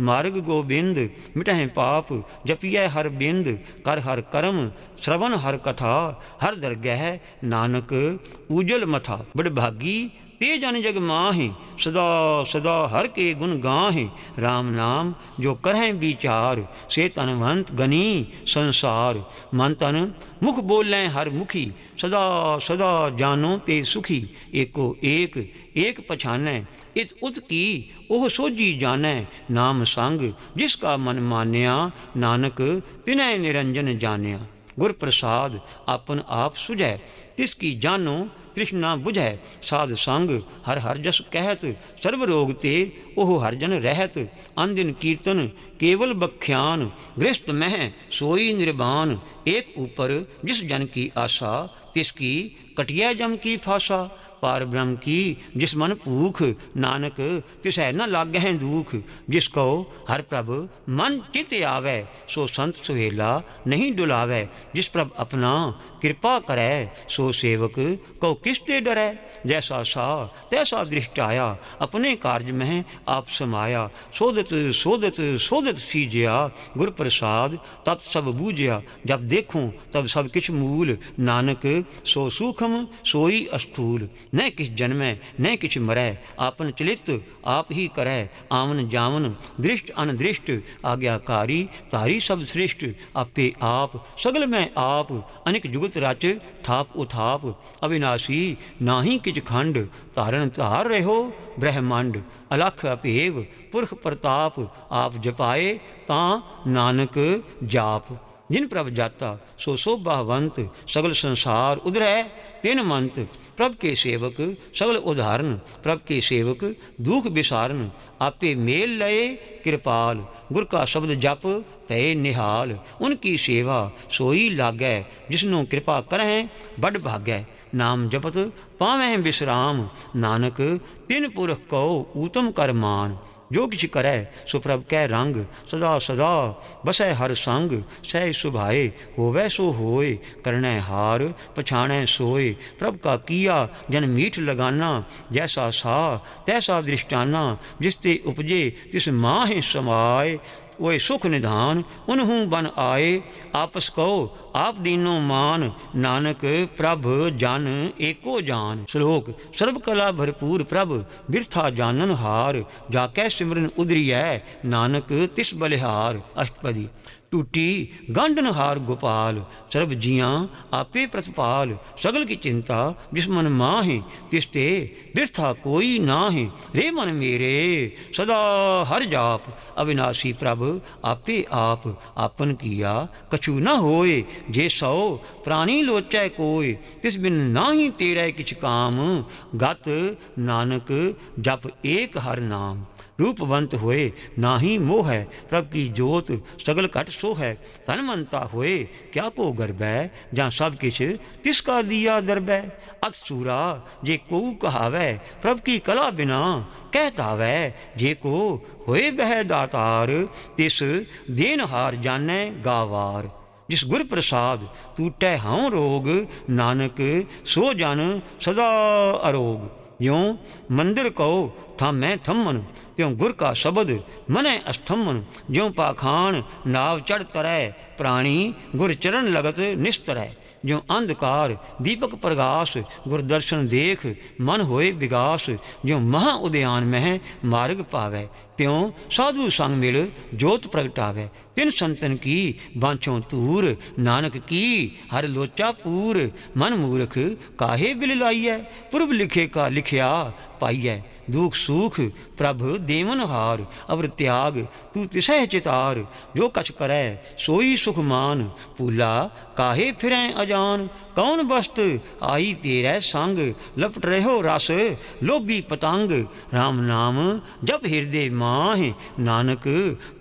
मार्ग गोबिंद मिटहें पाप जपिय हर बिंद कर हर कर्म श्रवण हर कथा हर दरगह नानक उजल मथा बड़भागी पे जन जग माहे सदा सदा हर के गुण गाहे राम नाम जो करह विचार से तनवंत गनी संसार मन तन मुख बोलें हर मुखी सदा सदा जानो ते सुखी एको एक एक पछानै इत उत की ओह सोजी जानै नाम संग जिसका मन मान्या नानक तिनय निरंजन जान्या गुर प्रसाद आपन आप सुजै तिसकी जानो तृष्णा बुझै साध संग हर हर जस कहत सर्व रोग ते ओह हरजन रहत अंदिन कीर्तन केवल बख्यान गृहस्थ मह सोई निर्वाण एक ऊपर जिस जन की आशा तिसकी कटिया जम की फासा पार ब्रह्म की जिस मन भूख नानक तिसै न लाग दुख दूख जिसको हर प्रभ मन चित आवे सो संत सुहेला नहीं डुलावे जिस प्रभ अपना कृपा करै सो सेवक को किसते डरै जैसा सा तैसा दृष्ट आया अपने कार्य में आप समाया सोदत सोदत सी सीजया गुर प्रसाद तत् सब बूझया जब देखूं तब सब किस मूल नानक सो सूखम सोई अस्थूल न किस जन्म न किस मरे आपन चलित आप ही करै आमन जामन दृष्ट अनदृष्ट आज्ञाकारी तारी सब श्रेष्ठ आपे आप सगल में आप अनेक जुगत ਰਚ ਰਚ ਥਾਪ ਉਥਾਪ ਅਵਿਨਾਸ਼ੀ ਨਾਹੀ ਕਿਜ ਖੰਡ ਧਾਰਨ ਧਾਰ ਰਹੋ ਬ੍ਰਹਮੰਡ ਅਲਖ ਅਪੇਵ ਪੁਰਖ ਪ੍ਰਤਾਪ ਆਪ ਜਪਾਏ ਤਾਂ ਨਾਨਕ ਜਾਪ जिन प्रभ जाता सो शोभावंत सगल संसार उधर है तिन मंत प्रभ के सेवक सगल उदाहरण प्रभ के सेवक दुख विसारण आपे मेल लय कृपाल गुर का शब्द जप तय निहाल उनकी सेवा सोई लागै जिसनु कृपा करें बड भागै नाम जपत पावह विश्राम नानक तिन पुरख कहो ऊतम कर मान जो किसी करय सुप्रभ कै रंग सदा सदा बसै हर संग सह सुभाए होवै सो होए करण हार पछाणै सोए प्रभ का किया जन मीठ लगाना जैसा सा तैसा दृष्टाना जिस ते उपजे तिस माह समाए वे सुख निधान उन्हूं बन आए आपस कहो आप दीनो मान नानक प्रभ जन एको जान श्लोक सर्वकला भरपूर प्रभ बिरथा जानन हार जाकै सिमरन उदरी है नानक तिस बलिहार अष्टपदी ਟੂਟੀ ਗੰਢਨ ਹਾਰ ਗੋਪਾਲ ਸਰਬ ਜੀਆਂ ਆਪੇ ਪ੍ਰਤਪਾਲ ਸਗਲ ਕੀ ਚਿੰਤਾ ਜਿਸ ਮਨ ਮਾਹੇ ਤਿਸ ਤੇ ਬਿਰਥਾ ਕੋਈ ਨਾ ਰੇ ਮਨ ਮੇਰੇ ਸਦਾ ਹਰ ਜਾਪ ਅਵਿਨਾਸ਼ੀ ਪ੍ਰਭ ਆਪੇ ਆਪ ਆਪਨ ਕੀਆ ਕਛੂ ਨਾ ਹੋਏ ਜੇ ਸੋ ਪ੍ਰਾਣੀ ਲੋਚੈ ਕੋਈ ਤਿਸ ਬਿਨ ਨਾਹੀ ਤੇਰਾ ਕਿਛ ਕਾਮ ਗਤ ਨਾਨਕ ਜਪ ਏਕ ਹਰ ਨਾਮ ਰੂਪਵੰਤ ਹੋਏ ਨਾ ਹੀ ਮੋਹ ਹੈ ਪ੍ਰਭ ਕੀ ਜੋਤ ਸਗਲ ਘਟ ਸੋ ਹੈ ਤਨ ਮੰਤਾ ਹੋਏ ਕਿਆ ਕੋ ਗਰਬੈ ਜਾਂ ਸਭ ਕਿਛ ਤਿਸ ਕਾ ਦੀਆ ਦਰਬੈ ਅਤ ਸੂਰਾ ਜੇ ਕੋ ਕਹਾਵੇ ਪ੍ਰਭ ਕੀ ਕਲਾ ਬਿਨਾ ਕਹਿਤਾਵੇ ਜੇ ਕੋ ਹੋਏ ਬਹਿ ਦਾਤਾਰ ਤਿਸ ਦੇਨਹਾਰ ਜਾਣੈ ਗਾਵਾਰ ਜਿਸ ਗੁਰ ਪ੍ਰਸਾਦ ਟੂਟੈ ਹਉ ਰੋਗ ਨਾਨਕ ਸੋ ਜਨ ਸਦਾ ਅਰੋਗ ज्यों मंदिर कहो था मैं थम्मन त्यों गुर का शब्द मने अस्थम्मन ज्यों पाखान नाव चढ़ तरह प्राणी गुर चरण लगत निस्तरह जो अंधकार दीपक प्रगाश गुरदर्शन देख मन होए विगास जो महा उदयान में मार्ग पावे त्यों साधु संग मिल जोत प्रगटावे तिन संतन की बांछो तूर नानक की हर लोचा पूर मन मूर्ख काहे बिल लाइए पूर्व लिखे का लिखिया पाइए दुख सुख प्रभ देवन हार अवर त्याग तू तिशह चितार जो कछ करे सोई सुख मान भूला काहे फिरें अजान कौन बस्त आई तेरे संग लपट रहो रस लोगी पतंग राम नाम जब हृदय माह नानक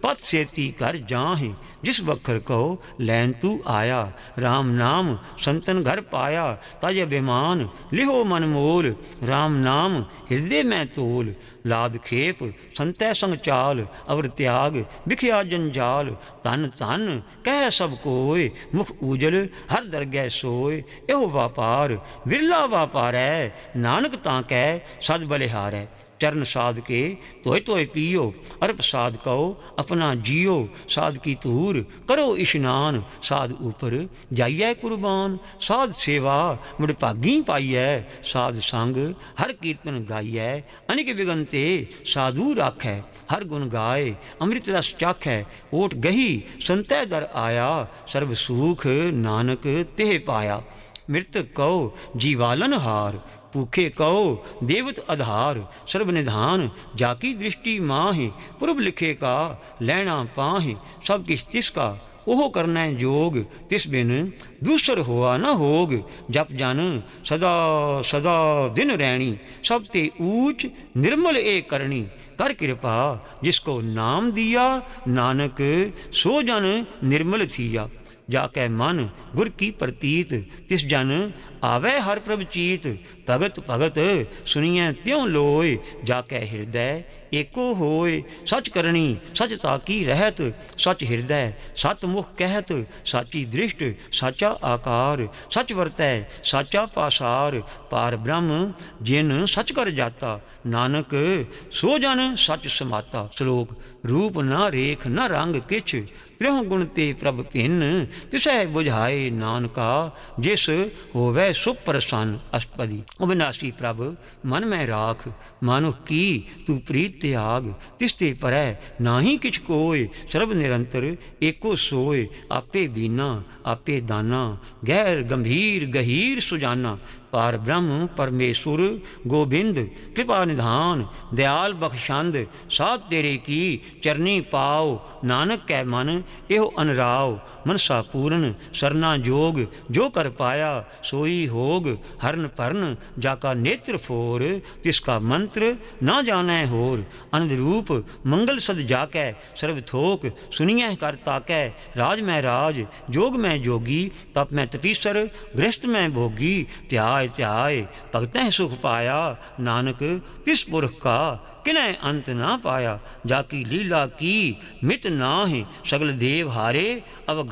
पत सेती कर जाह जिस बखर कहो लैन तू आया राम नाम संतन घर पाया तज अभिमान लिहो मन मोल राम नाम हृदय मैं तोल ਲਾਦ ਖੇਪ ਸੰਤੈ ਸੰਗ ਚਾਲ ਅਵਰ ਤਿਆਗ ਵਿਖਿਆ ਜੰਜਾਲ ਤਨ ਤਨ ਕਹਿ ਸਭ ਕੋਏ ਮੁਖ ਊਜਲ ਹਰ ਦਰਗਹਿ ਸੋਏ ਇਹੋ ਵਪਾਰ ਵਿਰਲਾ ਹੈ ਨਾਨਕ ਤਾਂ ਕਹਿ ਸਦ ਹੈ चरण साध के तोय तोय पियो अर्प साध कहो अपना जियो साध की तूर करो इशनान साध ऊपर जाइए कुर्बान साध सेवा मुड़ भागी पाइए साध संग हर कीर्तन गाइए अनिक विगनते साधु राख है हर गुण गाय अमृत रस चाख है ओट गही संतै दर आया सर्व सुख नानक तेह पाया मृत कहो जीवालन हार भूखे कहो देवत आधार सर्वनिधान जाकी दृष्टि माह पूर्व लिखे का लैना पाह सब किस तिस का ओह करना जोग तिस बिन दूसर हुआ न होग जप जन सदा सदा दिन रैणी सब ते ऊच निर्मल ए करनी कर कृपा जिसको नाम दिया नानक सो जन निर्मल थिया जाकै मन गुर की प्रतीत तिस जन आवे हर प्रभ चीत भगत भगत सुनिए त्यों लोय जाकै हृदय एको होय सच करणी सच ताकी रहत सच हृदय सतमुख कहत साची दृष्ट साचा आकार सच वर्तै साचा पासार पार ब्रह्म जिन सच कर जाता नानक सो जन सच समाता श्लोक रूप न रेख न रंग किछ त्यों गुण ते प्रभ भिन्न तिसह बुझाए नानका जिस होवे सुप्रसन्न अष्टपदी अविनाशी प्रभ मन में राख मानो की तू प्रीत त्याग तिसते परय नाही किछ कोय सर्व निरंतर एको सोय आपे बीना आपे दाना गैर गंभीर गहीर सुजाना पार ब्रह्म परमेश्वर गोविंद कृपा निधान दयाल बख्शंद साथ तेरे की चरनी पाओ नानक कै मन एहो अनराव मनसा पूर्ण सरना जोग जो कर पाया सोई होग हरन परन जाका नेत्र फोर तिसका मंत्र ना जानै होर अनद मंगल सद जाकै सर्व थोक सुनिए कर ताकै राज मैं राज जोग मैं जोगी तप मैं तपीसर गृहस्थ मैं भोगी त्याग आय त्याय भगतै सुख पाया नानक किस पुरख का किनै अंत ना पाया जाकी लीला की मित नाहे सगल देव हारे अब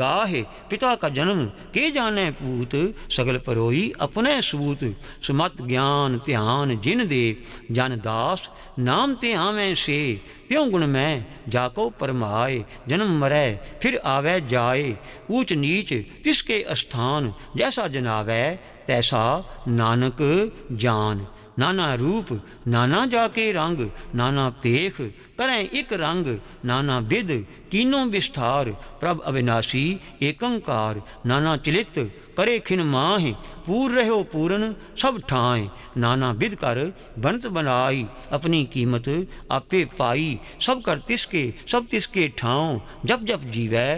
पिता का जन्म के जाने पूत सगल परोई अपने सूत सुमत ज्ञान ध्यान जिन दे जन दास नाम ते आवें से त्यों गुण मैं जाको परमाए जन्म मरै फिर आवे जाए ऊच नीच तिसके स्थान जैसा जनावै तैसा नानक जान नाना रूप नाना जाके रंग नाना पेख करें एक रंग नाना विद कीनों विस्तार प्रभ अविनाशी एकंकार नाना चलित करे खिन माह पूर रहो पूरन सब ठाए नाना विद कर बनत बनाई अपनी कीमत आपे पाई सब कर तिसके सब तिसके ठाओ जप जप जीवै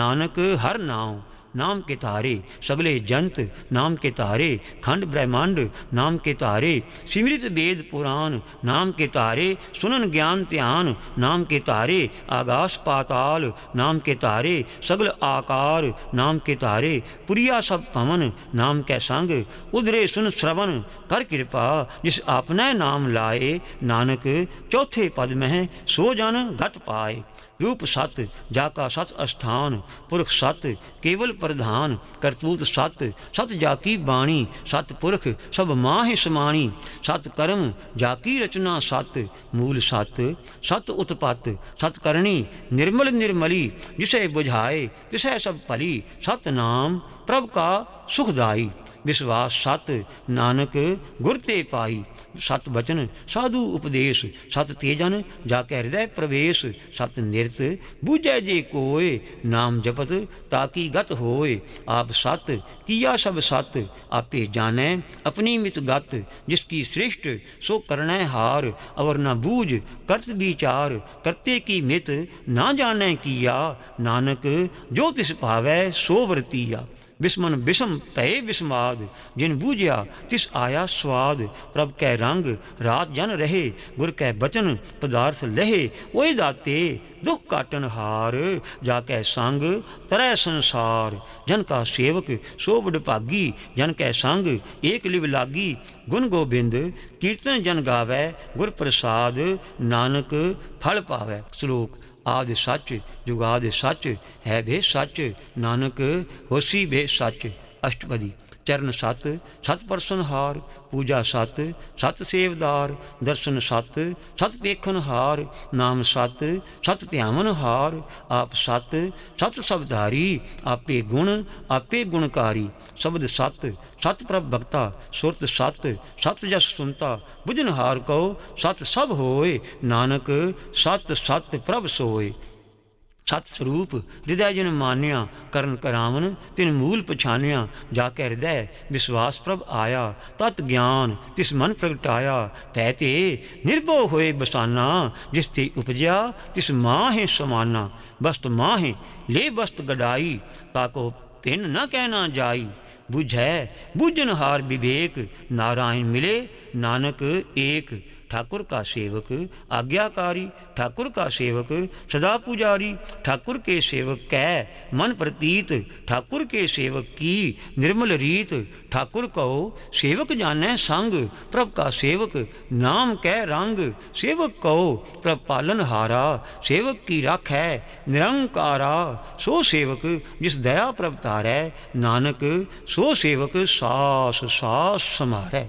नानक हर नाव नाम के तारे सगले जंत नाम के तारे खंड ब्रह्मांड नाम के तारे सिमृत वेद पुराण नाम के तारे सुनन ज्ञान ध्यान नाम के तारे आकाश पाताल नाम के तारे सगल आकार नाम के तारे पुरिया सब पवन नाम के संग उधरे सुन श्रवण कर कृपा जिस अपने नाम लाए नानक चौथे पद में सो जन घट पाए रूप सत जाका सत स्थान पुरुष सत केवल प्रधान करतूत सत सत जाकी बाणी सत पुरख सब माह समाणी सत कर्म जाकी रचना सत मूल सत सत उत्पत सत करणी निर्मल निर्मली जिसे बुझाए तिसे सब फली सत नाम प्रभ का सुखदाई ਵਿਸ਼ਵਾਸ ਸਤ ਨਾਨਕ ਗੁਰ ਤੇ ਪਾਈ ਸਤ ਬਚਨ ਸਾਧੂ ਉਪਦੇਸ਼ ਸਤ ਤੇਜਨ ਜਾ ਕੇ ਹਿਰਦੈ ਪ੍ਰਵੇਸ਼ ਸਤ ਨਿਰਤ ਬੂਝੈ ਜੇ ਕੋਏ ਨਾਮ ਜਪਤ ਤਾਂ ਕੀ ਗਤ ਹੋਏ ਆਪ ਸਤ ਕੀਆ ਸਭ ਸਤ ਆਪੇ ਜਾਣੈ ਆਪਣੀ ਮਿਤ ਗਤ ਜਿਸ ਕੀ ਸ੍ਰਿਸ਼ਟ ਸੋ ਕਰਨੈ ਹਾਰ ਅਵਰ ਨਾ ਬੂਝ ਕਰਤ ਵਿਚਾਰ ਕਰਤੇ ਕੀ ਮਿਤ ਨਾ ਜਾਣੈ ਕੀਆ ਨਾਨਕ ਜੋ ਤਿਸ ਭਾਵੈ ਸੋ ਵਰਤੀਆ ਬਿਸਮਨ ਬਿਸਮ ਭਏ ਬਿਸਮਾਦ ਜਿਨ ਬੂਝਿਆ ਤਿਸ ਆਇਆ ਸਵਾਦ ਪ੍ਰਭ ਕੈ ਰੰਗ ਰਾਤ ਜਨ ਰਹੇ ਗੁਰ ਕੈ ਬਚਨ ਪਦਾਰਥ ਲਹੇ ਓਏ ਦਾਤੇ ਦੁਖ ਕਾਟਨ ਹਾਰ ਜਾ ਕੈ ਸੰਗ ਤਰੈ ਸੰਸਾਰ ਜਨ ਕਾ ਸੇਵਕ ਸੋ ਭਾਗੀ ਜਨ ਕੈ ਸੰਗ ਏਕ ਲਿਵ ਲਾਗੀ ਗੁਣ ਗੋਬਿੰਦ ਕੀਰਤਨ ਜਨ ਗਾਵੇ ਗੁਰ ਪ੍ਰਸਾਦ ਨਾਨਕ ਫਲ ਪਾਵੇ ਸ਼ਲੋਕ ਆਦਿ ਸੱਚ ਜੁਗਾਦਿ ਦੇ ਸੱਚ ਹੈ ਬੇ ਸੱਚ ਨਾਨਕ ਹੋਸੀ ਬੇ ਸੱਚ ਅਸ਼ਟਪਦੀ ਚਰਨ ਸਤ ਸਤ ਪਰਸਨ ਹਾਰ ਪੂਜਾ ਸਤ ਸਤ ਸੇਵਦਾਰ ਦਰਸ਼ਨ ਸਤ ਸਤ ਵੇਖਣ ਹਾਰ ਨਾਮ ਸਤ ਸਤ ਧਿਆਵਨ ਹਾਰ ਆਪ ਸਤ ਸਤ ਸਬਦਾਰੀ ਆਪੇ ਗੁਣ ਆਪੇ ਗੁਣਕਾਰੀ ਸ਼ਬਦ ਸਤ ਸਤ ਪ੍ਰਭ ਭਗਤਾ ਸੁਰਤ ਸਤ ਸਤ ਜਸ ਸੁਨਤਾ ਬੁਝਨ ਹਾਰ ਕਉ ਸਤ ਸਭ ਹੋਏ ਨਾਨਕ ਸਤ ਸਤ ਪ੍ਰਭ ਸੋਏ ਸਤ ਸਰੂਪ ਹਿਰਦੈ ਜਿਨ ਮਾਨਿਆ ਕਰਨ ਕਰਾਵਨ ਤਿਨ ਮੂਲ ਪਛਾਨਿਆ ਜਾ ਕੇ ਹਿਰਦੈ ਵਿਸ਼ਵਾਸ ਪ੍ਰਭ ਆਇਆ ਤਤ ਗਿਆਨ ਤਿਸ ਮਨ ਪ੍ਰਗਟਾਇਆ ਤੈ ਤੇ ਨਿਰਭਉ ਹੋਏ ਬਸਾਨਾ ਜਿਸ ਤੇ ਉਪਜਿਆ ਤਿਸ ਮਾਹੇ ਸਮਾਨਾ ਬਸਤ ਮਾਹੇ ਲੇ ਬਸਤ ਗਡਾਈ ਤਾਕੋ ਪਿੰਨ ਨ ਕਹਿਣਾ ਜਾਈ ਬੁਝੈ ਬੁਝਨ ਹਾਰ ਵਿਵੇਕ ਨਾਰਾਇਣ ਮਿਲੇ ਨਾਨਕ ਏਕ ठाकुर का सेवक आज्ञाकारी ठाकुर का सेवक सदा पुजारी ठाकुर के सेवक कै मन प्रतीत ठाकुर के सेवक की निर्मल रीत ठाकुर कहो सेवक जाने संग प्रभ का सेवक नाम कह रंग सेवक कहो प्रभ पालन हारा सेवक की राख है निरंकारा सो सेवक जिस दया प्रभ तारै नानक सो सेवक सास सास समारै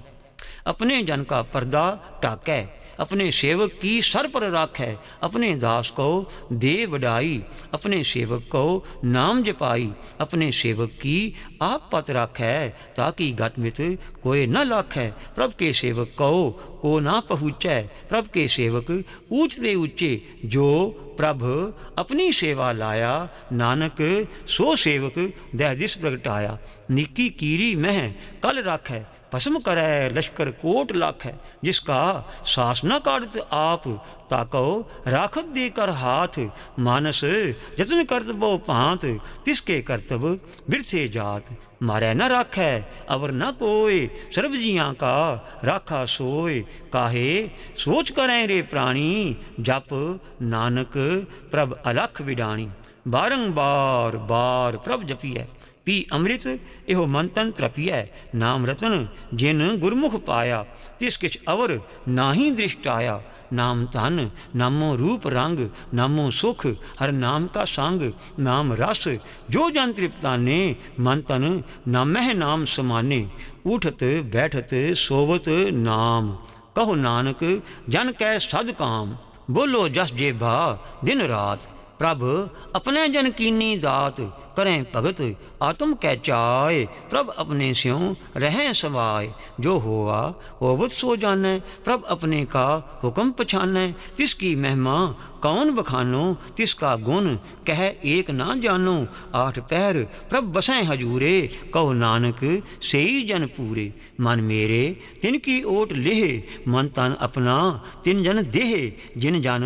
अपने जन का पर्दा टाकै अपने सेवक की सर पर है अपने दास को दे बढ़ाई अपने सेवक को नाम जपाई अपने सेवक की आप पत है ताकि गतमित कोई न लाख है प्रभ के सेवक को को ना पहुँचै प्रभ के सेवक ऊंच दे ऊंचे जो प्रभ अपनी सेवा लाया नानक सो सेवक दह दिस प्रगटाया निकी कीरी मह कल है भस्म करै लश्कर कोट लाख है जिसका शासना कार्य आप ताको राखत दे कर हाथ मानस जतन कर्तव्य पांत तिसके कर्तव्य बिरथे जात मारे न राख है अवर न कोय सर्व जिया का राखा सोय काहे सोच करें रे प्राणी जप नानक प्रभ अलख विडाणी बारंबार बार प्रभ जपिए पी अमृत एहो मंतन त्रपिय नाम रतन जिन गुरमुख पाया तिस किछ अवर नाही दृष्ट आया नाम धन नामो रूप रंग नामो सुख हर नाम का संग नाम रस जो जन तृप्ताने मन तन नामह नाम समाने उठत बैठत सोवत नाम कहो नानक जन कै सद काम बोलो जस जेबा दिन रात प्रभ अपने जन कीनी दात करें भगत आत्म कै चाय प्रभ अपने स्यों रहें सवाय जो वो होवत सो जाने प्रभ अपने का हुक्म पछाने तिसकी महिमा कौन बखानो तिसका गुण कह एक ना जानो आठ पैर प्रभ बसें हजूरे कहो नानक सेई जन पूरे मन मेरे तिनकी ओट लेहे मन तन अपना तिन जन देहे जिन जन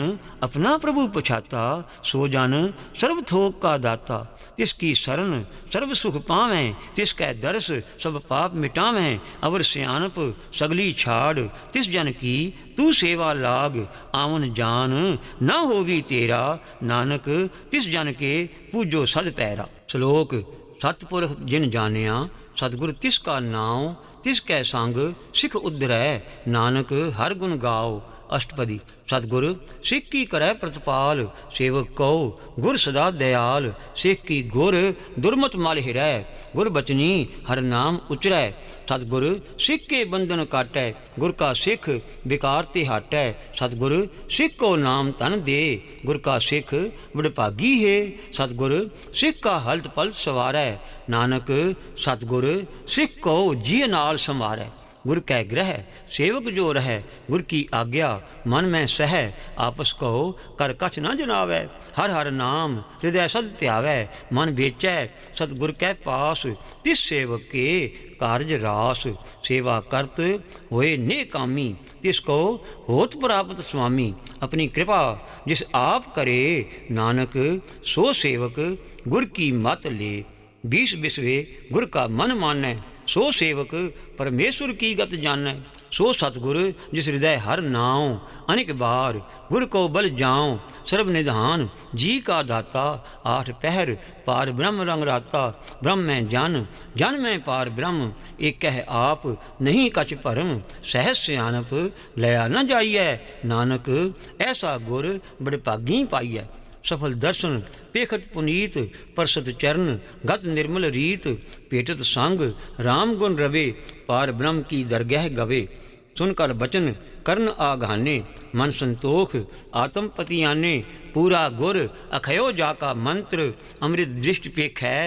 अपना प्रभु पछाता सो जन सर्व थोक का दाता तिसकी शरण सर्व सर्व सुख तिस तिसकै दर्श सब पाप मिटावें अवर सियानप सगली छाड़ तिस जन की तू सेवा लाग आवन जान न होवी तेरा नानक तिस जन के पूजो सद पैरा श्लोक सतपुरख जिन जानिया सतगुर तिस का नाम तिस कै संग सिख उधरै नानक हर गुण गाओ अष्टपदी सतगुरु सिख की करे प्रतपाल सेवक कहो गुर सदा दयाल सिख की गुर दुरमत मल हिरै गुर बचनी हर नाम उचरै सतगुरु सिख के बंधन काटै गुर का सिख विकार ते हटै सतगुरु सिख को नाम तन दे गुर का सिख बड़भागी है सतगुरु सिख का हलत पलत सवार नानक सतगुर सिख को जी नाल संवारै गुर कै ग्रह सेवक जो रह गुर की आज्ञा मन में सह आपस कहो कर कछ न जनावै हर हर नाम हृदय सद त्यावै मन बेचै सतगुर कै पास तिस सेवक के कार्य रास सेवा करत होए ने कामी तिसको होत प्राप्त स्वामी अपनी कृपा जिस आप करे नानक सो सेवक गुर की मत ले बीस बिस्वे गुर का मन मानै सो सेवक परमेश्वर की गत जान सो सतगुर जिस हृदय हर नाओ अनेक बार गुर को बल जाओ सर्व निधान जी का दाता आठ पहर पार ब्रह्म रंग राता ब्रह्म में जन जन में पार ब्रह्म एक कह आप नहीं कच परम सहस लया न जाइय नानक ऐसा गुर बड़भागी पाइए सफल दर्शन पेखत पुनीत परसत चरण गत निर्मल रीत पेटत संग राम गुण रवे पार ब्रह्म की दरगह गवे सुनकर बचन कर्ण आघाने मन संतोख आत्मपतियाने पूरा गुर अखयो जाका मंत्र अमृत दृष्टि पे खै